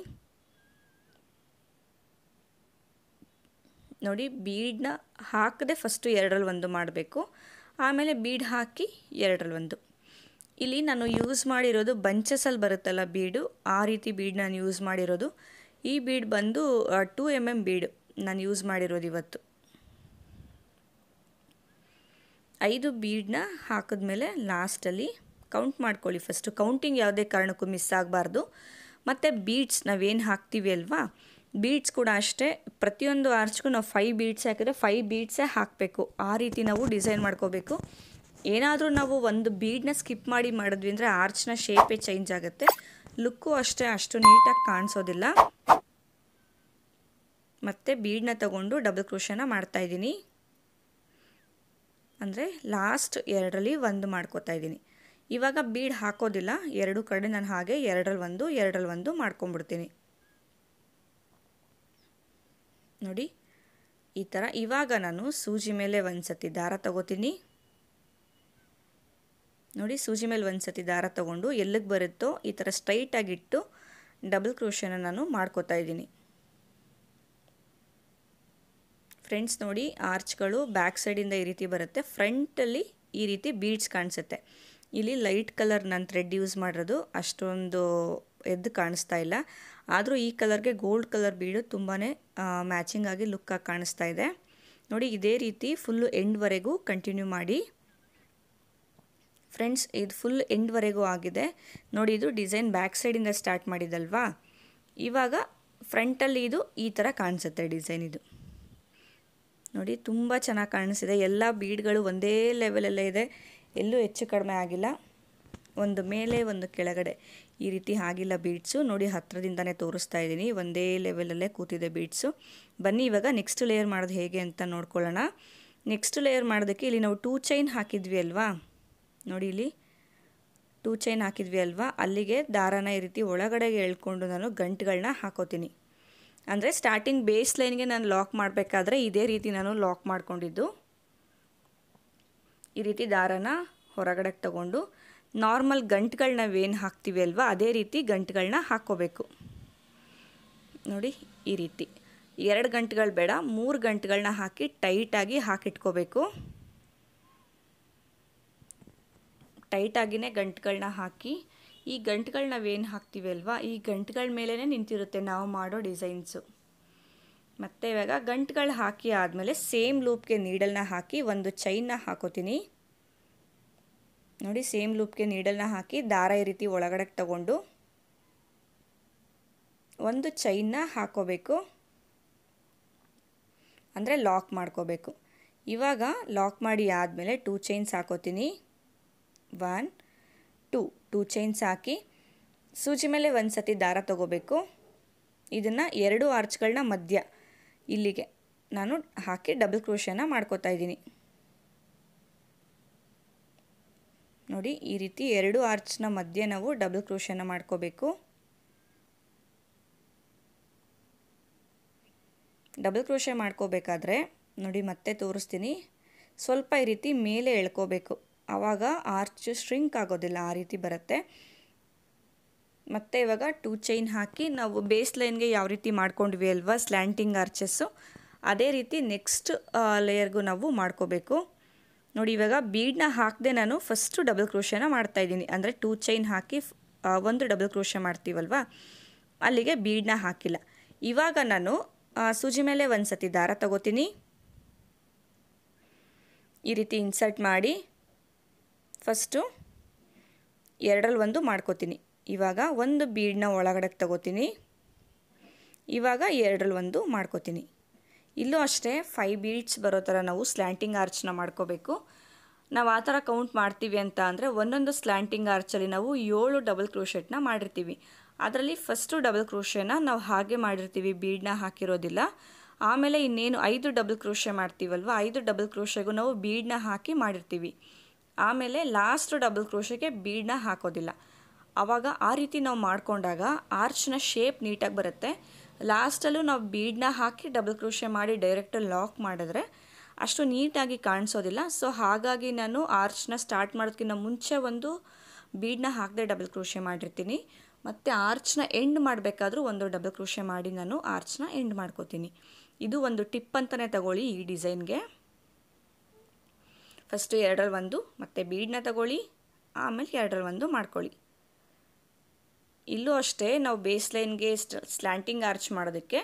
ನೋಡಿ ಬೀಡನ್ನ ಹಾಕದೆ ಫಸ್ಟು ಎರಡರಲ್ಲಿ ಒಂದು ಮಾಡಬೇಕು ಆಮೇಲೆ ಬೀಡ್ ಹಾಕಿ ಎರಡರಲ್ಲಿ ಒಂದು ಇಲ್ಲಿ ನಾನು ಯೂಸ್ ಮಾಡಿರೋದು ಬಂಚಸಲ್ಲಿ ಬರುತ್ತಲ್ಲ ಬೀಡು ಆ ರೀತಿ ಬೀಡ್ ನಾನು ಯೂಸ್ ಮಾಡಿರೋದು ಈ ಬೀಡ್ ಬಂದು ಟೂ ಎಮ್ ಎಮ್ ಬೀಡ್ ನಾನು ಯೂಸ್ ಮಾಡಿರೋದು ಇವತ್ತು ಐದು ಬೀಡನ್ನ ಹಾಕಿದ್ಮೇಲೆ ಲಾಸ್ಟಲ್ಲಿ ಕೌಂಟ್ ಮಾಡ್ಕೊಳ್ಳಿ ಫಸ್ಟು ಕೌಂಟಿಂಗ್ ಯಾವುದೇ ಕಾರಣಕ್ಕೂ ಮಿಸ್ ಆಗಬಾರ್ದು ಮತ್ತು ಬೀಡ್ಸ್ ನಾವೇನು ಹಾಕ್ತೀವಿ ಅಲ್ವಾ ಬೀಡ್ಸ್ ಕೂಡ ಅಷ್ಟೇ ಪ್ರತಿಯೊಂದು ಆರ್ಚ್ಗೂ ನಾವು ಫೈವ್ ಬೀಡ್ಸ್ ಹಾಕಿದ್ರೆ ಫೈವ್ ಬೀಟ್ಸೇ ಹಾಕಬೇಕು ಆ ರೀತಿ ನಾವು ಡಿಸೈನ್ ಮಾಡ್ಕೋಬೇಕು ಏನಾದರೂ ನಾವು ಒಂದು ಬೀಡ್ನ ಸ್ಕಿಪ್ ಮಾಡಿ ಮಾಡಿದ್ವಿ ಅಂದರೆ ಆರ್ಚ್ನ ಶೇಪೇ ಚೇಂಜ್ ಆಗುತ್ತೆ ಲುಕ್ಕು ಅಷ್ಟೇ ಅಷ್ಟು ನೀಟಾಗಿ ಕಾಣಿಸೋದಿಲ್ಲ ಮತ್ತು ಬೀಡನ್ನ ತಗೊಂಡು ಡಬಲ್ ಕ್ರೋಶನ ಮಾಡ್ತಾಯಿದ್ದೀನಿ ಅಂದರೆ ಲಾಸ್ಟ್ ಎರಡರಲ್ಲಿ ಒಂದು ಮಾಡ್ಕೋತಾ ಇದ್ದೀನಿ ಇವಾಗ ಬೀಡ್ ಹಾಕೋದಿಲ್ಲ ಎರಡು ಕಡೆ ನಾನು ಹಾಗೆ ಎರಡರಲ್ಲಿ ಒಂದು ಎರಡರಲ್ಲಿ ಒಂದು ಮಾಡ್ಕೊಂಬಿಡ್ತೀನಿ ನೋಡಿ ಈ ಥರ ಇವಾಗ ನಾನು ಸೂಜಿ ಮೇಲೆ ಒಂದು ಸತಿ ದಾರ ತಗೋತೀನಿ ನೋಡಿ ಸೂಜಿ ಮೇಲೆ ಒಂದು ಸತಿ ದಾರ ತಗೊಂಡು ಎಲ್ಲಿಗೆ ಬರುತ್ತೋ ಈ ಥರ ಸ್ಟ್ರೈಟಾಗಿಟ್ಟು ಡಬಲ್ ಕ್ರೋಶನ ನಾನು ಮಾಡ್ಕೋತಾ ಇದ್ದೀನಿ ಫ್ರೆಂಡ್ಸ್ ನೋಡಿ ಆರ್ಚ್ಗಳು ಬ್ಯಾಕ್ ಸೈಡಿಂದ ಈ ರೀತಿ ಬರುತ್ತೆ ಫ್ರಂಟಲ್ಲಿ ಈ ರೀತಿ ಬೀಡ್ಸ್ ಕಾಣಿಸುತ್ತೆ ಇಲ್ಲಿ ಲೈಟ್ ಕಲರ್ ನಾನು ಥ್ರೆಡ್ ಯೂಸ್ ಮಾಡಿರೋದು ಅಷ್ಟೊಂದು ಎದ್ದು ಕಾಣಿಸ್ತಾ ಇಲ್ಲ ಆದರೂ ಈ ಕಲರ್ಗೆ ಗೋಲ್ಡ್ ಕಲರ್ ಬೀಡು ತುಂಬಾ ಮ್ಯಾಚಿಂಗ್ ಆಗಿ ಲುಕ್ಕಾಗಿ ಕಾಣಿಸ್ತಾ ಇದೆ ನೋಡಿ ಇದೇ ರೀತಿ ಫುಲ್ಲು ಎಂಡ್ವರೆಗೂ ಕಂಟಿನ್ಯೂ ಮಾಡಿ ಫ್ರೆಂಡ್ಸ್ ಇದು ಫುಲ್ ಎಂಡ್ವರೆಗೂ ಆಗಿದೆ ನೋಡಿ ಇದು ಡಿಸೈನ್ ಬ್ಯಾಕ್ ಸೈಡಿಂದ ಸ್ಟಾರ್ಟ್ ಮಾಡಿದಲ್ವಾ ಇವಾಗ ಫ್ರಂಟಲ್ಲಿ ಇದು ಈ ಥರ ಕಾಣಿಸುತ್ತೆ ಡಿಸೈನ್ ಇದು ನೋಡಿ ತುಂಬ ಚೆನ್ನಾಗಿ ಕಾಣಿಸಿದೆ ಎಲ್ಲ ಬೀಡ್ಗಳು ಒಂದೇ ಲೆವೆಲಲ್ಲೇ ಇದೆ ಎಲ್ಲೂ ಹೆಚ್ಚು ಕಡಿಮೆ ಆಗಿಲ್ಲ ಒಂದು ಮೇಲೆ ಒಂದು ಕೆಳಗಡೆ ಈ ರೀತಿ ಆಗಿಲ್ಲ ಬೀಟ್ಸು ನೋಡಿ ಹತ್ತಿರದಿಂದನೇ ತೋರಿಸ್ತಾ ಇದ್ದೀನಿ ಒಂದೇ ಲೆವೆಲಲ್ಲೇ ಕೂತಿದೆ ಬೀಟ್ಸು ಬನ್ನಿ ಇವಾಗ ನೆಕ್ಸ್ಟ್ ಲೇಯರ್ ಮಾಡೋದು ಹೇಗೆ ಅಂತ ನೋಡ್ಕೊಳ್ಳೋಣ ನೆಕ್ಸ್ಟ್ ಲೇಯರ್ ಮಾಡೋದಕ್ಕೆ ಇಲ್ಲಿ ನಾವು ಟೂ ಚೈನ್ ಹಾಕಿದ್ವಿ ಅಲ್ವಾ ನೋಡಿ ಇಲ್ಲಿ ಟೂ ಚೈನ್ ಹಾಕಿದ್ವಿ ಅಲ್ವಾ ಅಲ್ಲಿಗೆ ದಾರನ ಈ ರೀತಿ ಒಳಗಡೆಗೆ ಎಳ್ಕೊಂಡು ನಾನು ಗಂಟುಗಳನ್ನ ಹಾಕೋತೀನಿ ಅಂದರೆ ಸ್ಟಾರ್ಟಿಂಗ್ ಬೇಸ್ ಲೈನ್ಗೆ ನಾನು ಲಾಕ್ ಮಾಡಬೇಕಾದ್ರೆ ಇದೇ ರೀತಿ ನಾನು ಲಾಕ್ ಮಾಡಿಕೊಂಡಿದ್ದು ಈ ರೀತಿ ದಾರಾನ ಹೊರಗಡೆಗೆ ತಗೊಂಡು ನಾರ್ಮಲ್ ಗಂಟುಗಳನ್ನ ಏನು ಹಾಕ್ತೀವಿ ಅಲ್ವಾ ಅದೇ ರೀತಿ ಗಂಟುಗಳನ್ನ ಹಾಕ್ಕೋಬೇಕು ನೋಡಿ ಈ ರೀತಿ ಎರಡು ಗಂಟುಗಳು ಬೇಡ ಮೂರು ಗಂಟುಗಳನ್ನ ಹಾಕಿ ಟೈಟಾಗಿ ಹಾಕಿಟ್ಕೋಬೇಕು ಟೈಟಾಗಿಯೇ ಗಂಟುಗಳನ್ನ ಹಾಕಿ ಈ ಗಂಟುಗಳನ್ನ ಏನು ಹಾಕ್ತೀವಿ ಅಲ್ವಾ ಈ ಗಂಟುಗಳ ಮೇಲೇ ನಿಂತಿರುತ್ತೆ ನಾವು ಮಾಡೋ ಡಿಸೈನ್ಸು ಮತ್ತು ಇವಾಗ ಗಂಟುಗಳು ಹಾಕಿ ಆದಮೇಲೆ ಸೇಮ್ ಲೂಪ್ಗೆ ನೀಡಲ್ನ ಹಾಕಿ ಒಂದು ಚೈನ್ನ ಹಾಕೋತೀನಿ ನೋಡಿ ಸೇಮ್ ಲೂಪ್ಗೆ ನೀಡಲ್ನ ಹಾಕಿ ದಾರ ಈ ರೀತಿ ಒಳಗಡೆ ತಗೊಂಡು ಒಂದು ಚೈನ್ನ ಹಾಕೋಬೇಕು ಅಂದರೆ ಲಾಕ್ ಮಾಡ್ಕೋಬೇಕು ಇವಾಗ ಲಾಕ್ ಮಾಡಿ ಆದಮೇಲೆ ಟೂ ಚೈನ್ಸ್ ಹಾಕೋತೀನಿ ಒನ್ ಟೂ ಟೂ ಚೈನ್ಸ್ ಹಾಕಿ ಸೂಜಿ ಮೇಲೆ ಒಂದು ಸತಿ ದಾರ ತಗೋಬೇಕು ಇದನ್ನು ಎರಡು ಆರ್ಚ್ಗಳನ್ನ ಮಧ್ಯ ಇಲ್ಲಿಗೆ ನಾನು ಹಾಕಿ ಡಬಲ್ ಕ್ರೋಶನ ಮಾಡ್ಕೋತಾ ಇದ್ದೀನಿ ನೋಡಿ ಈ ರೀತಿ ಎರಡು ಆರ್ಚ್ನ ಮಧ್ಯೆ ನಾವು ಡಬಲ್ ಕ್ರೋಶನ ಮಾಡ್ಕೋಬೇಕು ಡಬಲ್ ಕ್ರೋಶೆ ಮಾಡ್ಕೋಬೇಕಾದ್ರೆ ನೋಡಿ ಮತ್ತೆ ತೋರಿಸ್ತೀನಿ ಸ್ವಲ್ಪ ಈ ರೀತಿ ಮೇಲೆ ಎಳ್ಕೋಬೇಕು ಆವಾಗ ಆರ್ಚ್ ಶ್ರಿಂಕ್ ಆಗೋದಿಲ್ಲ ಆ ರೀತಿ ಬರುತ್ತೆ ಮತ್ತೆ ಇವಾಗ ಟೂ ಚೈನ್ ಹಾಕಿ ನಾವು ಬೇಸ್ ಲೈನ್ಗೆ ಯಾವ ರೀತಿ ಮಾಡ್ಕೊಂಡ್ವಿ ಅಲ್ವಾ ಸ್ಲ್ಯಾಂಟಿಂಗ್ ಆರ್ಚಸ್ಸು ಅದೇ ರೀತಿ ನೆಕ್ಸ್ಟ್ ಲೇಯರ್ಗೂ ನಾವು ಮಾಡ್ಕೋಬೇಕು ನೋಡಿ ಇವಾಗ ಬೀಡನ್ನ ಹಾಕದೆ ನಾನು ಫಸ್ಟು ಡಬಲ್ ಕ್ರೋಶನ ಮಾಡ್ತಾಯಿದ್ದೀನಿ ಅಂದರೆ ಟೂ ಚೈನ್ ಹಾಕಿ ಒಂದು ಡಬಲ್ ಕ್ರೋಷ ಮಾಡ್ತೀವಲ್ವ ಅಲ್ಲಿಗೆ ಬೀಡನ್ನ ಹಾಕಿಲ್ಲ ಇವಾಗ ನಾನು ಸೂಜಿ ಮೇಲೆ ಒಂದು ಸತಿ ದಾರ ತಗೋತೀನಿ ಈ ರೀತಿ ಇನ್ಸರ್ಟ್ ಮಾಡಿ ಫಸ್ಟು ಎರಡರಲ್ಲಿ ಒಂದು ಮಾಡ್ಕೋತೀನಿ ಇವಾಗ ಒಂದು ಬೀಡನ್ನ ಒಳಗಡೆ ತಗೋತೀನಿ ಇವಾಗ ಎರಡರಲ್ಲಿ ಒಂದು ಮಾಡ್ಕೋತೀನಿ ಇಲ್ಲೂ ಅಷ್ಟೇ ಫೈವ್ ಬೀಡ್ಸ್ ಬರೋ ಥರ ನಾವು ಸ್ಲ್ಯಾಂಟಿಂಗ್ ಆರ್ಚ್ನ ಮಾಡ್ಕೋಬೇಕು ನಾವು ಆ ಥರ ಕೌಂಟ್ ಮಾಡ್ತೀವಿ ಅಂತ ಅಂದರೆ ಒಂದೊಂದು ಸ್ಲ್ಯಾಂಟಿಂಗ್ ಆರ್ಚಲ್ಲಿ ನಾವು ಏಳು ಡಬಲ್ ಕ್ರೋಶೆಟ್ನ ಮಾಡಿರ್ತೀವಿ ಅದರಲ್ಲಿ ಫಸ್ಟು ಡಬಲ್ ಕ್ರೋಶೆನ ನಾವು ಹಾಗೆ ಮಾಡಿರ್ತೀವಿ ಬೀಡ್ನ ಹಾಕಿರೋದಿಲ್ಲ ಆಮೇಲೆ ಇನ್ನೇನು ಐದು ಡಬಲ್ ಕ್ರೋಶೆ ಮಾಡ್ತೀವಲ್ವ ಐದು ಡಬಲ್ ಕ್ರೋಶೆಗೂ ನಾವು ಬೀಡ್ನ ಹಾಕಿ ಮಾಡಿರ್ತೀವಿ ಆಮೇಲೆ ಲಾಸ್ಟ್ ಡಬಲ್ ಕ್ರೋಶೆಗೆ ಬೀಡ್ನ ಹಾಕೋದಿಲ್ಲ ಆವಾಗ ಆ ರೀತಿ ನಾವು ಮಾಡಿಕೊಂಡಾಗ ಆರ್ಚ್ನ ಶೇಪ್ ನೀಟಾಗಿ ಬರುತ್ತೆ ಲಾಸ್ಟಲ್ಲೂ ನಾವು ಬೀಡನ್ನ ಹಾಕಿ ಡಬಲ್ ಕ್ರೋಶೆ ಮಾಡಿ ಡೈರೆಕ್ಟ್ ಲಾಕ್ ಮಾಡಿದ್ರೆ ಅಷ್ಟು ನೀಟಾಗಿ ಕಾಣಿಸೋದಿಲ್ಲ ಸೊ ಹಾಗಾಗಿ ನಾನು ಆರ್ಚ್ನ ಸ್ಟಾರ್ಟ್ ಮಾಡೋದಕ್ಕಿಂತ ಮುಂಚೆ ಒಂದು ಬೀಡನ್ನ ಹಾಕದೆ ಡಬಲ್ ಕ್ರೋಶೆ ಮಾಡಿರ್ತೀನಿ ಮತ್ತು ಆರ್ಚ್ನ ಎಂಡ್ ಮಾಡಬೇಕಾದ್ರೂ ಒಂದು ಡಬಲ್ ಕ್ರೋಶೆ ಮಾಡಿ ನಾನು ಆರ್ಚ್ನ ಎಂಡ್ ಮಾಡ್ಕೋತೀನಿ ಇದು ಒಂದು ಟಿಪ್ ಅಂತಲೇ ತಗೊಳ್ಳಿ ಈ ಡಿಸೈನ್ಗೆ ಫಸ್ಟು ಎರಡರಲ್ಲಿ ಒಂದು ಮತ್ತು ಬೀಡನ್ನ ತಗೊಳ್ಳಿ ಆಮೇಲೆ ಎರಡರಲ್ಲಿ ಒಂದು ಮಾಡ್ಕೊಳ್ಳಿ ಇಲ್ಲೂ ಅಷ್ಟೇ ನಾವು ಬೇಸ್ ಲೈನ್ಗೆ ಸ್ಲ್ಯಾಂಟಿಂಗ್ ಆರ್ಚ್ ಮಾಡೋದಕ್ಕೆ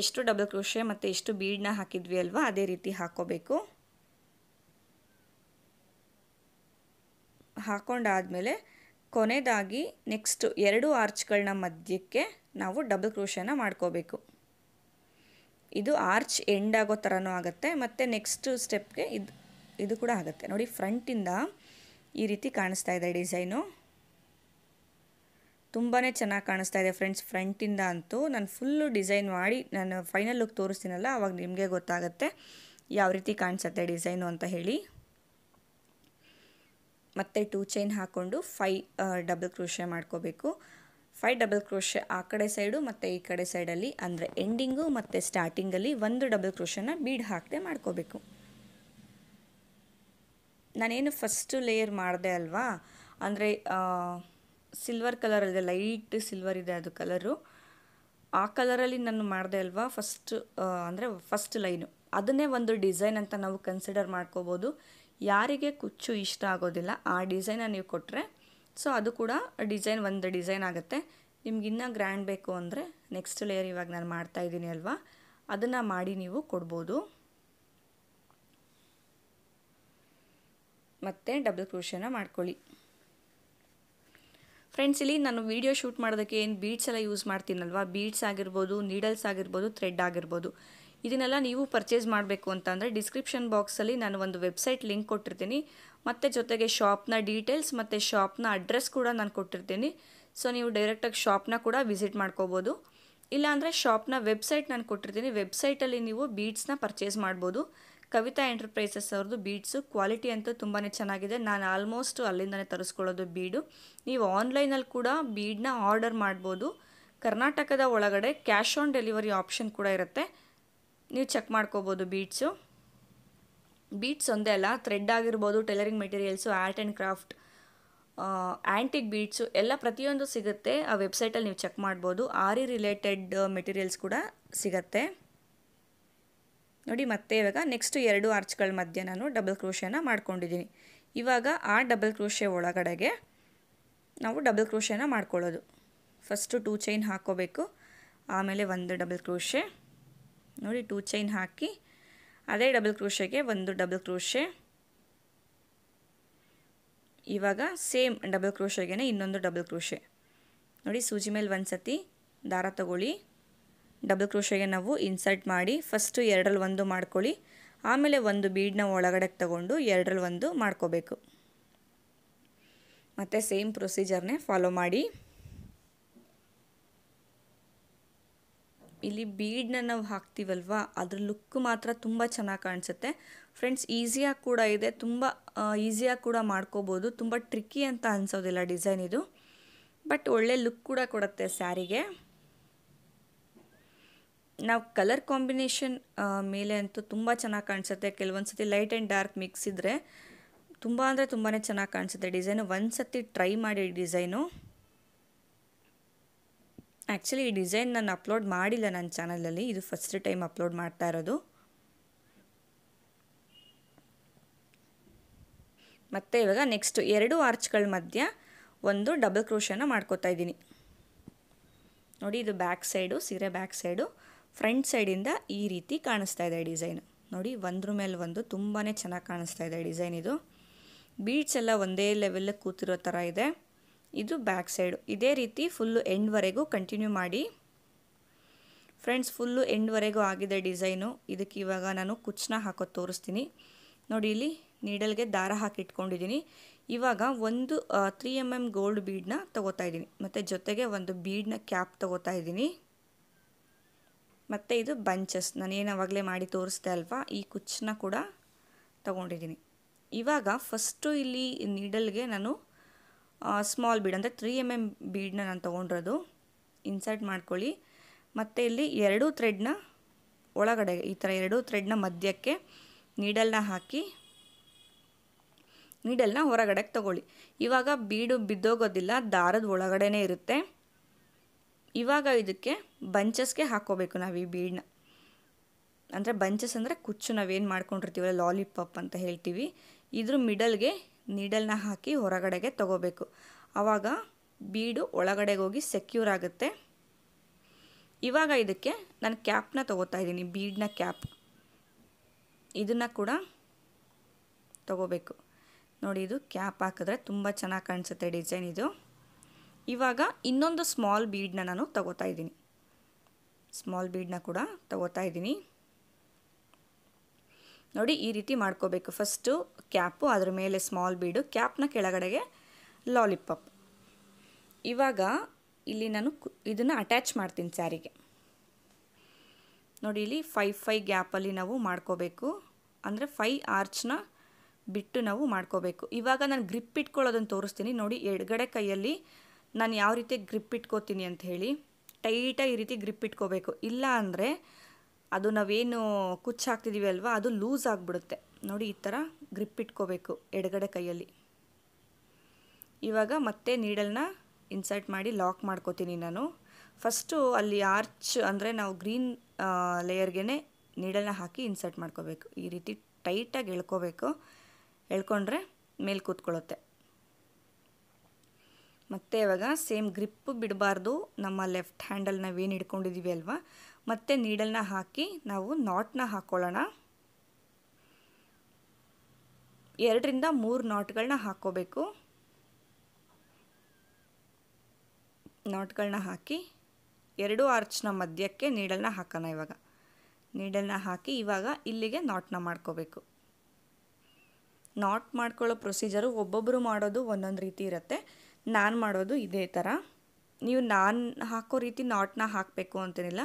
ಎಷ್ಟು ಡಬಲ್ ಕ್ರೋಶೆ ಮತ್ತು ಎಷ್ಟು ಬೀಡನ್ನ ಹಾಕಿದ್ವಿ ಅಲ್ವಾ ಅದೇ ರೀತಿ ಹಾಕೋಬೇಕು ಹಾಕೊಂಡಾದಮೇಲೆ ಕೊನೆಯದಾಗಿ ನೆಕ್ಸ್ಟು ಎರಡು ಆರ್ಚ್ಗಳನ್ನ ಮಧ್ಯಕ್ಕೆ ನಾವು ಡಬಲ್ ಕ್ರೋಶನ ಮಾಡ್ಕೋಬೇಕು ಇದು ಆರ್ಚ್ ಎಂಡ್ ಆಗೋ ಥರನೂ ಆಗುತ್ತೆ ಮತ್ತು ನೆಕ್ಸ್ಟ್ ಸ್ಟೆಪ್ಗೆ ಇದು ಇದು ಕೂಡ ಆಗುತ್ತೆ ನೋಡಿ ಫ್ರಂಟಿಂದ ಈ ರೀತಿ ಕಾಣಿಸ್ತಾ ಇದೆ ಡಿಸೈನು ತುಂಬಾ ಚೆನ್ನಾಗಿ ಕಾಣಿಸ್ತಾ ಇದೆ ಫ್ರೆಂಡ್ಸ್ ಫ್ರಂಟಿಂದ ಅಂತೂ ನಾನು ಫುಲ್ಲು ಡಿಸೈನ್ ಮಾಡಿ ನಾನು ಫೈನಲ್ ಲುಕ್ ತೋರಿಸ್ತೀನಲ್ಲ ಅವಾಗ ನಿಮಗೆ ಗೊತ್ತಾಗುತ್ತೆ ಯಾವ ರೀತಿ ಕಾಣಿಸುತ್ತೆ ಡಿಸೈನು ಅಂತ ಹೇಳಿ ಮತ್ತೆ ಟೂ ಚೈನ್ ಹಾಕ್ಕೊಂಡು ಫೈ ಡಬಲ್ ಕ್ರೋಶೆ ಮಾಡ್ಕೋಬೇಕು ಫೈ ಡಬಲ್ ಕ್ರೋಶೆ ಆ ಕಡೆ ಸೈಡು ಮತ್ತು ಈ ಕಡೆ ಸೈಡಲ್ಲಿ ಅಂದರೆ ಎಂಡಿಂಗು ಮತ್ತು ಸ್ಟಾರ್ಟಿಂಗಲ್ಲಿ ಒಂದು ಡಬಲ್ ಕ್ರೋಶನ ಬೀಡ್ ಹಾಕದೆ ಮಾಡ್ಕೋಬೇಕು ನಾನೇನು ಫಸ್ಟು ಲೇಯರ್ ಮಾಡಿದೆ ಅಲ್ವಾ ಅಂದರೆ ಸಿಲ್ವರ್ ಕಲರಲ್ಲಿದೆ ಲೈಟ್ ಸಿಲ್ವರ್ ಇದೆ ಅದು ಕಲರು ಆ ಕಲರಲ್ಲಿ ನಾನು ಮಾಡಿದೆ ಅಲ್ವಾ ಫಸ್ಟ್ ಅಂದರೆ ಫಸ್ಟ್ ಲೈನು ಅದನ್ನೇ ಒಂದು ಡಿಸೈನ್ ಅಂತ ನಾವು ಕನ್ಸಿಡರ್ ಮಾಡ್ಕೋಬೋದು ಯಾರಿಗೆ ಕುಚ್ಚು ಇಷ್ಟ ಆಗೋದಿಲ್ಲ ಆ ಡಿಸೈನ ನೀವು ಕೊಟ್ಟರೆ ಸೊ ಅದು ಕೂಡ ಡಿಸೈನ್ ಒಂದು ಡಿಸೈನ್ ಆಗುತ್ತೆ ನಿಮ್ಗಿನ್ನೂ ಗ್ರ್ಯಾಂಡ್ ಬೇಕು ಅಂದರೆ ನೆಕ್ಸ್ಟ್ ಲೇಯರ್ ಇವಾಗ ನಾನು ಮಾಡ್ತಾ ಇದ್ದೀನಿ ಅಲ್ವಾ ಅದನ್ನು ಮಾಡಿ ನೀವು ಕೊಡ್ಬೋದು ಮತ್ತು ಡಬಲ್ ಕ್ರೋಷನ ಮಾಡ್ಕೊಳ್ಳಿ ಫ್ರೆಂಡ್ಸ್ ಇಲ್ಲಿ ನಾನು ವೀಡಿಯೋ ಶೂಟ್ ಮಾಡೋದಕ್ಕೆ ಏನು ಬೀಡ್ಸ್ ಎಲ್ಲ ಯೂಸ್ ಮಾಡ್ತೀನಲ್ವ ಬೀಡ್ಸ್ ಆಗಿರ್ಬೋದು ನೀಡಲ್ಸ್ ಆಗಿರ್ಬೋದು ಥ್ರೆಡ್ ಆಗಿರ್ಬೋದು ಇದನ್ನೆಲ್ಲ ನೀವು ಪರ್ಚೇಸ್ ಮಾಡಬೇಕು ಅಂತಂದರೆ ಡಿಸ್ಕ್ರಿಪ್ಷನ್ ಬಾಕ್ಸಲ್ಲಿ ನಾನು ಒಂದು ವೆಬ್ಸೈಟ್ ಲಿಂಕ್ ಕೊಟ್ಟಿರ್ತೀನಿ ಮತ್ತು ಜೊತೆಗೆ ಶಾಪ್ನ ಡೀಟೇಲ್ಸ್ ಮತ್ತು ಶಾಪ್ನ ಅಡ್ರೆಸ್ ಕೂಡ ನಾನು ಕೊಟ್ಟಿರ್ತೀನಿ ಸೊ ನೀವು ಡೈರೆಕ್ಟಾಗಿ ಶಾಪ್ನ ಕೂಡ ವಿಸಿಟ್ ಮಾಡ್ಕೋಬೋದು ಇಲ್ಲಾಂದರೆ ಶಾಪ್ನ ವೆಬ್ಸೈಟ್ ನಾನು ಕೊಟ್ಟಿರ್ತೀನಿ ವೆಬ್ಸೈಟಲ್ಲಿ ನೀವು ಬೀಡ್ಸ್ನ ಪರ್ಚೇಸ್ ಮಾಡ್ಬೋದು ಕವಿತಾ ಎಂಟರ್ಪ್ರೈಸಸ್ ಅವ್ರದ್ದು ಬೀಡ್ಸು ಕ್ವಾಲಿಟಿ ಅಂತೂ ತುಂಬಾ ಚೆನ್ನಾಗಿದೆ ನಾನು ಆಲ್ಮೋಸ್ಟ್ ಅಲ್ಲಿಂದನೇ ತರಿಸ್ಕೊಳ್ಳೋದು ಬೀಡು ನೀವು ಆನ್ಲೈನಲ್ಲಿ ಕೂಡ ಬೀಡನ್ನ ಆರ್ಡರ್ ಮಾಡ್ಬೋದು ಕರ್ನಾಟಕದ ಒಳಗಡೆ ಕ್ಯಾಶ್ ಆನ್ ಡೆಲಿವರಿ ಆಪ್ಷನ್ ಕೂಡ ಇರುತ್ತೆ ನೀವು ಚೆಕ್ ಮಾಡ್ಕೋಬೋದು ಬೀಡ್ಸು ಬೀಡ್ಸ್ ಒಂದೇ ಅಲ್ಲ ಥ್ರೆಡ್ ಆಗಿರ್ಬೋದು tailoring materials art and craft antique beads ಎಲ್ಲ ಪ್ರತಿಯೊಂದು ಸಿಗುತ್ತೆ ಆ ವೆಬ್ಸೈಟಲ್ಲಿ ನೀವು ಚೆಕ್ ಮಾಡ್ಬೋದು ಆರಿ ರಿಲೇಟೆಡ್ ಮೆಟೀರಿಯಲ್ಸ್ ಕೂಡ ಸಿಗುತ್ತೆ ನೋಡಿ ಮತ್ತೆ ಇವಾಗ ನೆಕ್ಸ್ಟ್ ಎರಡು ಆರ್ಚ್ಗಳ ಮಧ್ಯೆ ನಾನು ಡಬಲ್ ಕ್ರೋಶನ ಮಾಡ್ಕೊಂಡಿದ್ದೀನಿ ಇವಾಗ ಆ ಡಬಲ್ ಕ್ರೋಶೆ ಒಳಗಡೆಗೆ ನಾವು ಡಬಲ್ ಕ್ರೋಶೆನ ಮಾಡ್ಕೊಳ್ಳೋದು ಫಸ್ಟು ಟೂ ಚೈನ್ ಹಾಕ್ಕೋಬೇಕು ಆಮೇಲೆ ಒಂದು ಡಬಲ್ ಕ್ರೋಶೆ ನೋಡಿ ಟೂ ಚೈನ್ ಹಾಕಿ ಅದೇ ಡಬಲ್ ಕ್ರೋಶೆಗೆ ಒಂದು ಡಬಲ್ ಕ್ರೋಶೆ ಇವಾಗ ಸೇಮ್ ಡಬಲ್ ಕ್ರೋಶೆಗೆ ಇನ್ನೊಂದು ಡಬಲ್ ಕ್ರೋಶೆ ನೋಡಿ ಸೂಜಿ ಮೇಲೆ ಒಂದು ಸತಿ ದಾರ ತಗೊಳ್ಳಿ ಡಬಲ್ ಕ್ರೋಶೆಗೆ ನಾವು ಇನ್ಸರ್ಟ್ ಮಾಡಿ ಫಸ್ಟು ಎರಡರಲ್ಲಿ ಒಂದು ಮಾಡ್ಕೊಳ್ಳಿ ಆಮೇಲೆ ಒಂದು ಬೀಡ್ನ ಒಳಗಡೆ ತಗೊಂಡು ಎರಡರಲ್ಲಿ ಒಂದು ಮಾಡ್ಕೋಬೇಕು ಮತ್ತು ಸೇಮ್ ಪ್ರೊಸೀಜರ್ನೇ ಫಾಲೋ ಮಾಡಿ ಇಲ್ಲಿ ಬೀಡ್ನ ನಾವು ಹಾಕ್ತೀವಲ್ವಾ ಅದ್ರ ಲುಕ್ ಮಾತ್ರ ತುಂಬ ಚೆನ್ನಾಗಿ ಕಾಣಿಸುತ್ತೆ ಫ್ರೆಂಡ್ಸ್ ಈಸಿಯಾಗಿ ಕೂಡ ಇದೆ ತುಂಬ ಈಸಿಯಾಗಿ ಕೂಡ ಮಾಡ್ಕೋಬೋದು ತುಂಬ ಟ್ರಿಕ್ಕಿ ಅಂತ ಅನಿಸೋದಿಲ್ಲ ಡಿಸೈನ್ ಇದು ಬಟ್ ಒಳ್ಳೆ ಲುಕ್ ಕೂಡ ಕೊಡುತ್ತೆ ಸ್ಯಾರಿಗೆ ನಾವು ಕಲರ್ ಕಾಂಬಿನೇಷನ್ ಮೇಲೆ ಅಂತೂ ತುಂಬ ಚೆನ್ನಾಗಿ ಕಾಣಿಸುತ್ತೆ ಕೆಲವೊಂದು ಸತಿ ಲೈಟ್ ಆ್ಯಂಡ್ ಡಾರ್ಕ್ ಮಿಕ್ಸ್ ಇದ್ದರೆ ತುಂಬ ಅಂದರೆ ತುಂಬಾ ಚೆನ್ನಾಗಿ ಕಾಣಿಸುತ್ತೆ ಡಿಸೈನು ಒಂದು ಸತಿ ಟ್ರೈ ಮಾಡಿ ಡಿಸೈನು ಆ್ಯಕ್ಚುಲಿ ಈ ಡಿಸೈನ್ ನಾನು ಅಪ್ಲೋಡ್ ಮಾಡಿಲ್ಲ ನನ್ನ ಚಾನಲಲ್ಲಿ ಇದು ಫಸ್ಟ್ ಟೈಮ್ ಅಪ್ಲೋಡ್ ಮಾಡ್ತಾ ಇರೋದು ಮತ್ತು ಇವಾಗ ನೆಕ್ಸ್ಟ್ ಎರಡು ಆರ್ಚ್ಗಳ ಮಧ್ಯ ಒಂದು ಡಬಲ್ ಕ್ರೋಶನ ಮಾಡ್ಕೋತಾ ಇದ್ದೀನಿ ನೋಡಿ ಇದು ಬ್ಯಾಕ್ ಸೈಡು ಸೀರೆ ಬ್ಯಾಕ್ ಸೈಡು ಫ್ರಂಟ್ ಸೈಡಿಂದ ಈ ರೀತಿ ಕಾಣಿಸ್ತಾ ಇದೆ ಡಿಸೈನ್ ನೋಡಿ ಒಂದ್ರ ಮೇಲೆ ಒಂದು ತುಂಬಾ ಚೆನ್ನಾಗಿ ಕಾಣಿಸ್ತಾ ಇದೆ ಡಿಸೈನ್ ಇದು ಬೀಡ್ಸ್ ಎಲ್ಲ ಒಂದೇ ಲೆವೆಲ್ ಕೂತಿರೋ ಥರ ಇದೆ ಇದು ಬ್ಯಾಕ್ ಸೈಡು ಇದೇ ರೀತಿ ಫುಲ್ಲು ಎಂಡ್ವರೆಗೂ ಕಂಟಿನ್ಯೂ ಮಾಡಿ ಫ್ರೆಂಡ್ಸ್ ಫುಲ್ಲು ಎಂಡ್ವರೆಗೂ ಆಗಿದೆ ಡಿಸೈನು ಇದಕ್ಕೆ ಇವಾಗ ನಾನು ಕುಚ್ಚನ ಹಾಕೋದು ತೋರಿಸ್ತೀನಿ ನೋಡಿ ಇಲ್ಲಿ ನೀಡಲ್ಗೆ ದಾರ ಹಾಕಿಟ್ಕೊಂಡಿದ್ದೀನಿ ಇವಾಗ ಒಂದು ತ್ರೀ ಎಮ್ ಎಮ್ ಗೋಲ್ಡ್ ಬೀಡ್ನ ತೊಗೋತಾ ಇದ್ದೀನಿ ಮತ್ತು ಜೊತೆಗೆ ಒಂದು ಬೀಡ್ನ ಕ್ಯಾಪ್ ತೊಗೋತಾ ಇದ್ದೀನಿ ಮತ್ತು ಇದು ಬಂಚಸ್ ನಾನು ಏನು ಆವಾಗಲೇ ಮಾಡಿ ತೋರಿಸ್ದೆ ಅಲ್ವಾ ಈ ಕುಚ್ಚನ್ನ ಕೂಡ ತಗೊಂಡಿದ್ದೀನಿ ಇವಾಗ ಫಸ್ಟು ಇಲ್ಲಿ ನೀಡಲ್ಗೆ ನಾನು ಸ್ಮಾಲ್ ಬೀಡ್ ಅಂದರೆ ತ್ರೀ ಎಮ್ ಎಮ್ ಬೀಡನ್ನ ನಾನು ತೊಗೊಂಡಿರೋದು ಇನ್ಸರ್ಟ್ ಮಾಡ್ಕೊಳ್ಳಿ ಮತ್ತು ಇಲ್ಲಿ ಎರಡೂ ಥ್ರೆಡ್ನ ಒಳಗಡೆ ಈ ಥರ ಎರಡೂ ಥ್ರೆಡ್ನ ಮಧ್ಯಕ್ಕೆ ನೀಡಲ್ನ ಹಾಕಿ ನೀಡಲ್ನ ಹೊರಗಡೆಗೆ ತಗೊಳ್ಳಿ ಇವಾಗ ಬೀಡು ಬಿದ್ದೋಗೋದಿಲ್ಲ ದಾರದ ಒಳಗಡೆನೇ ಇರುತ್ತೆ ಇವಾಗ ಇದಕ್ಕೆ ಬಂಚಸ್ಗೆ ಹಾಕೋಬೇಕು ನಾವು ಈ ಬೀಡನ್ನ ಅಂದರೆ ಬಂಚಸ್ ಅಂದರೆ ಕುಚ್ಚು ನಾವೇನು ಮಾಡ್ಕೊಂಡಿರ್ತೀವಲ್ಲ ಲಾಲಿಪಾಪ್ ಅಂತ ಹೇಳ್ತೀವಿ ಇದ್ರ ಮಿಡಲ್ಗೆ ನೀಡಲ್ನ ಹಾಕಿ ಹೊರಗಡೆಗೆ ತಗೋಬೇಕು ಆವಾಗ ಬೀಡು ಒಳಗಡೆಗೆ ಹೋಗಿ ಸೆಕ್ಯೂರ್ ಆಗುತ್ತೆ ಇವಾಗ ಇದಕ್ಕೆ ನಾನು ಕ್ಯಾಪ್ನ ತೊಗೋತಾ ಇದ್ದೀನಿ ಬೀಡ್ನ ಕ್ಯಾಪ್ ಇದನ್ನ ಕೂಡ ತಗೋಬೇಕು ನೋಡಿ ಇದು ಕ್ಯಾಪ್ ಹಾಕಿದ್ರೆ ತುಂಬ ಚೆನ್ನಾಗಿ ಕಾಣಿಸುತ್ತೆ ಡಿಸೈನ್ ಇದು ಇವಾಗ ಇನ್ನೊಂದು ಸ್ಮಾಲ್ ಬೀಡನ್ನ ನಾನು ತಗೋತಾ ಇದ್ದೀನಿ ಸ್ಮಾಲ್ ಬೀಡನ್ನ ಕೂಡ ತಗೋತಾ ಇದ್ದೀನಿ ನೋಡಿ ಈ ರೀತಿ ಮಾಡ್ಕೋಬೇಕು ಫಸ್ಟು ಕ್ಯಾಪು ಅದ್ರ ಮೇಲೆ ಸ್ಮಾಲ್ ಬೀಡು ಕ್ಯಾಪ್ನ ಕೆಳಗಡೆಗೆ ಲಾಲಿಪಾಪ್ ಇವಾಗ ಇಲ್ಲಿ ನಾನು ಇದನ್ನು ಅಟ್ಯಾಚ್ ಮಾಡ್ತೀನಿ ಸ್ಯಾರಿಗೆ ನೋಡಿ ಇಲ್ಲಿ ಫೈ ಫೈ ಗ್ಯಾಪಲ್ಲಿ ನಾವು ಮಾಡ್ಕೋಬೇಕು ಅಂದರೆ ಫೈ ಆರ್ಚ್ನ ಬಿಟ್ಟು ನಾವು ಮಾಡ್ಕೋಬೇಕು ಇವಾಗ ನಾನು ಗ್ರಿಪ್ ಇಟ್ಕೊಳ್ಳೋದನ್ನು ತೋರಿಸ್ತೀನಿ ನೋಡಿ ಎಡಗಡೆ ಕೈಯಲ್ಲಿ ನಾನು ಯಾವ ರೀತಿ ಗ್ರಿಪ್ ಇಟ್ಕೋತೀನಿ ಅಂತ ಹೇಳಿ ಟೈಟಾಗಿ ಈ ರೀತಿ ಗ್ರಿಪ್ ಇಟ್ಕೋಬೇಕು ಇಲ್ಲ ಅಂದರೆ ಅದು ನಾವೇನು ಕುಚ್ಚು ಹಾಕ್ತಿದ್ದೀವಿ ಅಲ್ವಾ ಅದು ಲೂಸ್ ಆಗಿಬಿಡುತ್ತೆ ನೋಡಿ ಈ ಥರ ಗ್ರಿಪ್ ಇಟ್ಕೋಬೇಕು ಎಡಗಡೆ ಕೈಯಲ್ಲಿ ಇವಾಗ ಮತ್ತೆ ನೀಡಲ್ನ ಇನ್ಸರ್ಟ್ ಮಾಡಿ ಲಾಕ್ ಮಾಡ್ಕೋತೀನಿ ನಾನು ಫಸ್ಟು ಅಲ್ಲಿ ಆರ್ಚ್ ಅಂದರೆ ನಾವು ಗ್ರೀನ್ ಲೇಯರ್ಗೆ ನೀಡಲ್ನ ಹಾಕಿ ಇನ್ಸರ್ಟ್ ಮಾಡ್ಕೋಬೇಕು ಈ ರೀತಿ ಟೈಟಾಗಿ ಎಳ್ಕೋಬೇಕು ಎಳ್ಕೊಂಡ್ರೆ ಮೇಲೆ ಕೂತ್ಕೊಳ್ಳುತ್ತೆ ಮತ್ತು ಇವಾಗ ಸೇಮ್ ಗ್ರಿಪ್ಪು ಬಿಡಬಾರ್ದು ನಮ್ಮ ಲೆಫ್ಟ್ ಹ್ಯಾಂಡಲ್ ನಾವೇನು ಹಿಡ್ಕೊಂಡಿದ್ದೀವಿ ಅಲ್ವಾ ಮತ್ತೆ ನೀಡಲ್ನ ಹಾಕಿ ನಾವು ನಾಟ್ನ ಹಾಕ್ಕೊಳ್ಳೋಣ ಎರಡರಿಂದ ಮೂರು ನಾಟ್ಗಳನ್ನ ಹಾಕ್ಕೋಬೇಕು ನಾಟ್ಗಳನ್ನ ಹಾಕಿ ಎರಡು ಆರ್ಚ್ನ ಮಧ್ಯಕ್ಕೆ ನೀಡಲ್ನ ಹಾಕೋಣ ಇವಾಗ ನೀಡಲ್ನ ಹಾಕಿ ಇವಾಗ ಇಲ್ಲಿಗೆ ನಾಟ್ನ ಮಾಡ್ಕೋಬೇಕು ನಾಟ್ ಮಾಡ್ಕೊಳ್ಳೋ ಪ್ರೊಸೀಜರು ಒಬ್ಬೊಬ್ಬರು ಮಾಡೋದು ಒಂದೊಂದು ರೀತಿ ಇರುತ್ತೆ ನಾನು ಮಾಡೋದು ಇದೇ ಥರ ನೀವು ನಾನು ಹಾಕೋ ರೀತಿ ನಾಟ್ನ ಹಾಕಬೇಕು ಅಂತೇನಿಲ್ಲ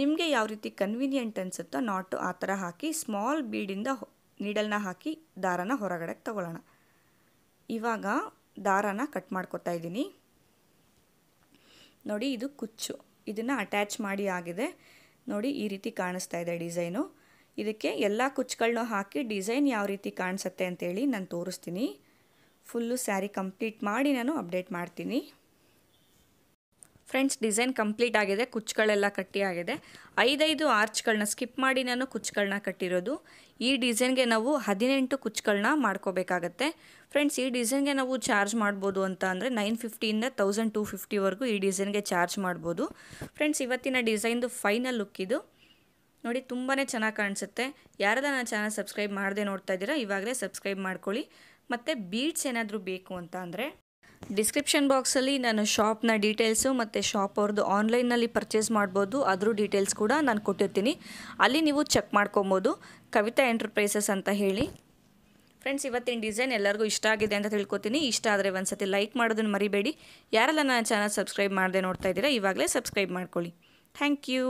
ನಿಮಗೆ ಯಾವ ರೀತಿ ಕನ್ವೀನಿಯೆಂಟ್ ಅನಿಸುತ್ತೋ ನಾಟು ಆ ಥರ ಹಾಕಿ ಸ್ಮಾಲ್ ಬೀಡಿಂದ ನೀಡಲ್ನ ಹಾಕಿ ದಾರನ ಹೊರಗಡೆ ತಗೊಳ್ಳೋಣ ಇವಾಗ ದಾರನ ಕಟ್ ಮಾಡ್ಕೊತಾ ಇದ್ದೀನಿ ನೋಡಿ ಇದು ಕುಚ್ಚು ಇದನ್ನು ಅಟ್ಯಾಚ್ ಮಾಡಿ ಆಗಿದೆ ನೋಡಿ ಈ ರೀತಿ ಕಾಣಿಸ್ತಾ ಇದೆ ಡಿಸೈನು ಇದಕ್ಕೆ ಎಲ್ಲ ಕುಚ್ಚುಗಳನ್ನೂ ಹಾಕಿ ಡಿಸೈನ್ ಯಾವ ರೀತಿ ಕಾಣಿಸುತ್ತೆ ಅಂತೇಳಿ ನಾನು ತೋರಿಸ್ತೀನಿ ಫುಲ್ಲು ಸ್ಯಾರಿ ಕಂಪ್ಲೀಟ್ ಮಾಡಿ ನಾನು ಅಪ್ಡೇಟ್ ಮಾಡ್ತೀನಿ ಫ್ರೆಂಡ್ಸ್ ಡಿಸೈನ್ ಕಂಪ್ಲೀಟ್ ಆಗಿದೆ ಕುಚ್ಚುಗಳೆಲ್ಲ ಕಟ್ಟಿ ಆಗಿದೆ ಐದೈದು ಆರ್ಚ್ಗಳನ್ನ ಸ್ಕಿಪ್ ಮಾಡಿ ನಾನು ಕುಚ್ಚುಗಳನ್ನ ಕಟ್ಟಿರೋದು ಈ ಡಿಸೈನ್ಗೆ ನಾವು ಹದಿನೆಂಟು ಕುಚ್ಚುಗಳನ್ನ ಮಾಡ್ಕೋಬೇಕಾಗತ್ತೆ ಫ್ರೆಂಡ್ಸ್ ಈ ಡಿಸೈನ್ಗೆ ನಾವು ಚಾರ್ಜ್ ಮಾಡ್ಬೋದು ಅಂತ ಅಂದರೆ ನೈನ್ ಫಿಫ್ಟಿಯಿಂದ ತೌಸಂಡ್ ಟು ಫಿಫ್ಟಿವರೆಗೂ ಈ ಡಿಸೈನ್ಗೆ ಚಾರ್ಜ್ ಮಾಡ್ಬೋದು ಫ್ರೆಂಡ್ಸ್ ಇವತ್ತಿನ ಡಿಸೈನ್ದು ಫೈನಲ್ ಲುಕ್ ಇದು ನೋಡಿ ತುಂಬಾ ಚೆನ್ನಾಗಿ ಕಾಣಿಸುತ್ತೆ ಯಾರದ ನನ್ನ ಚಾನಲ್ ಸಬ್ಸ್ಕ್ರೈಬ್ ಮಾಡದೆ ನೋಡ್ತಾ ಇದ್ದೀರಾ ಇವಾಗಲೇ ಸಬ್ಸ್ಕ್ರೈಬ್ ಮಾಡ್ಕೊಳ್ಳಿ ಮತ್ತು ಬೀಡ್ಸ್ ಏನಾದರೂ ಬೇಕು ಅಂತ ಅಂದರೆ ಡಿಸ್ಕ್ರಿಪ್ಷನ್ ಬಾಕ್ಸಲ್ಲಿ ನಾನು ಶಾಪ್ನ ಡೀಟೇಲ್ಸು ಮತ್ತು ಶಾಪ್ ಅವ್ರದ್ದು ಆನ್ಲೈನಲ್ಲಿ ಪರ್ಚೇಸ್ ಮಾಡ್ಬೋದು ಅದ್ರ ಡೀಟೇಲ್ಸ್ ಕೂಡ ನಾನು ಕೊಟ್ಟಿರ್ತೀನಿ ಅಲ್ಲಿ ನೀವು ಚೆಕ್ ಮಾಡ್ಕೊಬೋದು ಕವಿತಾ ಎಂಟರ್ಪ್ರೈಸಸ್ ಅಂತ ಹೇಳಿ ಫ್ರೆಂಡ್ಸ್ ಇವತ್ತಿನ ಡಿಸೈನ್ ಎಲ್ಲರಿಗೂ ಇಷ್ಟ ಆಗಿದೆ ಅಂತ ತಿಳ್ಕೊತೀನಿ ಇಷ್ಟ ಆದರೆ ಒಂದ್ಸತಿ ಲೈಕ್ ಮಾಡೋದನ್ನು ಮರಿಬೇಡಿ ಯಾರೆಲ್ಲ ನನ್ನ ಚಾನಲ್ ಸಬ್ಸ್ಕ್ರೈಬ್ ಮಾಡದೆ ನೋಡ್ತಾ ಇದ್ದೀರಾ ಇವಾಗಲೇ ಸಬ್ಸ್ಕ್ರೈಬ್ ಮಾಡ್ಕೊಳ್ಳಿ ಥ್ಯಾಂಕ್ ಯು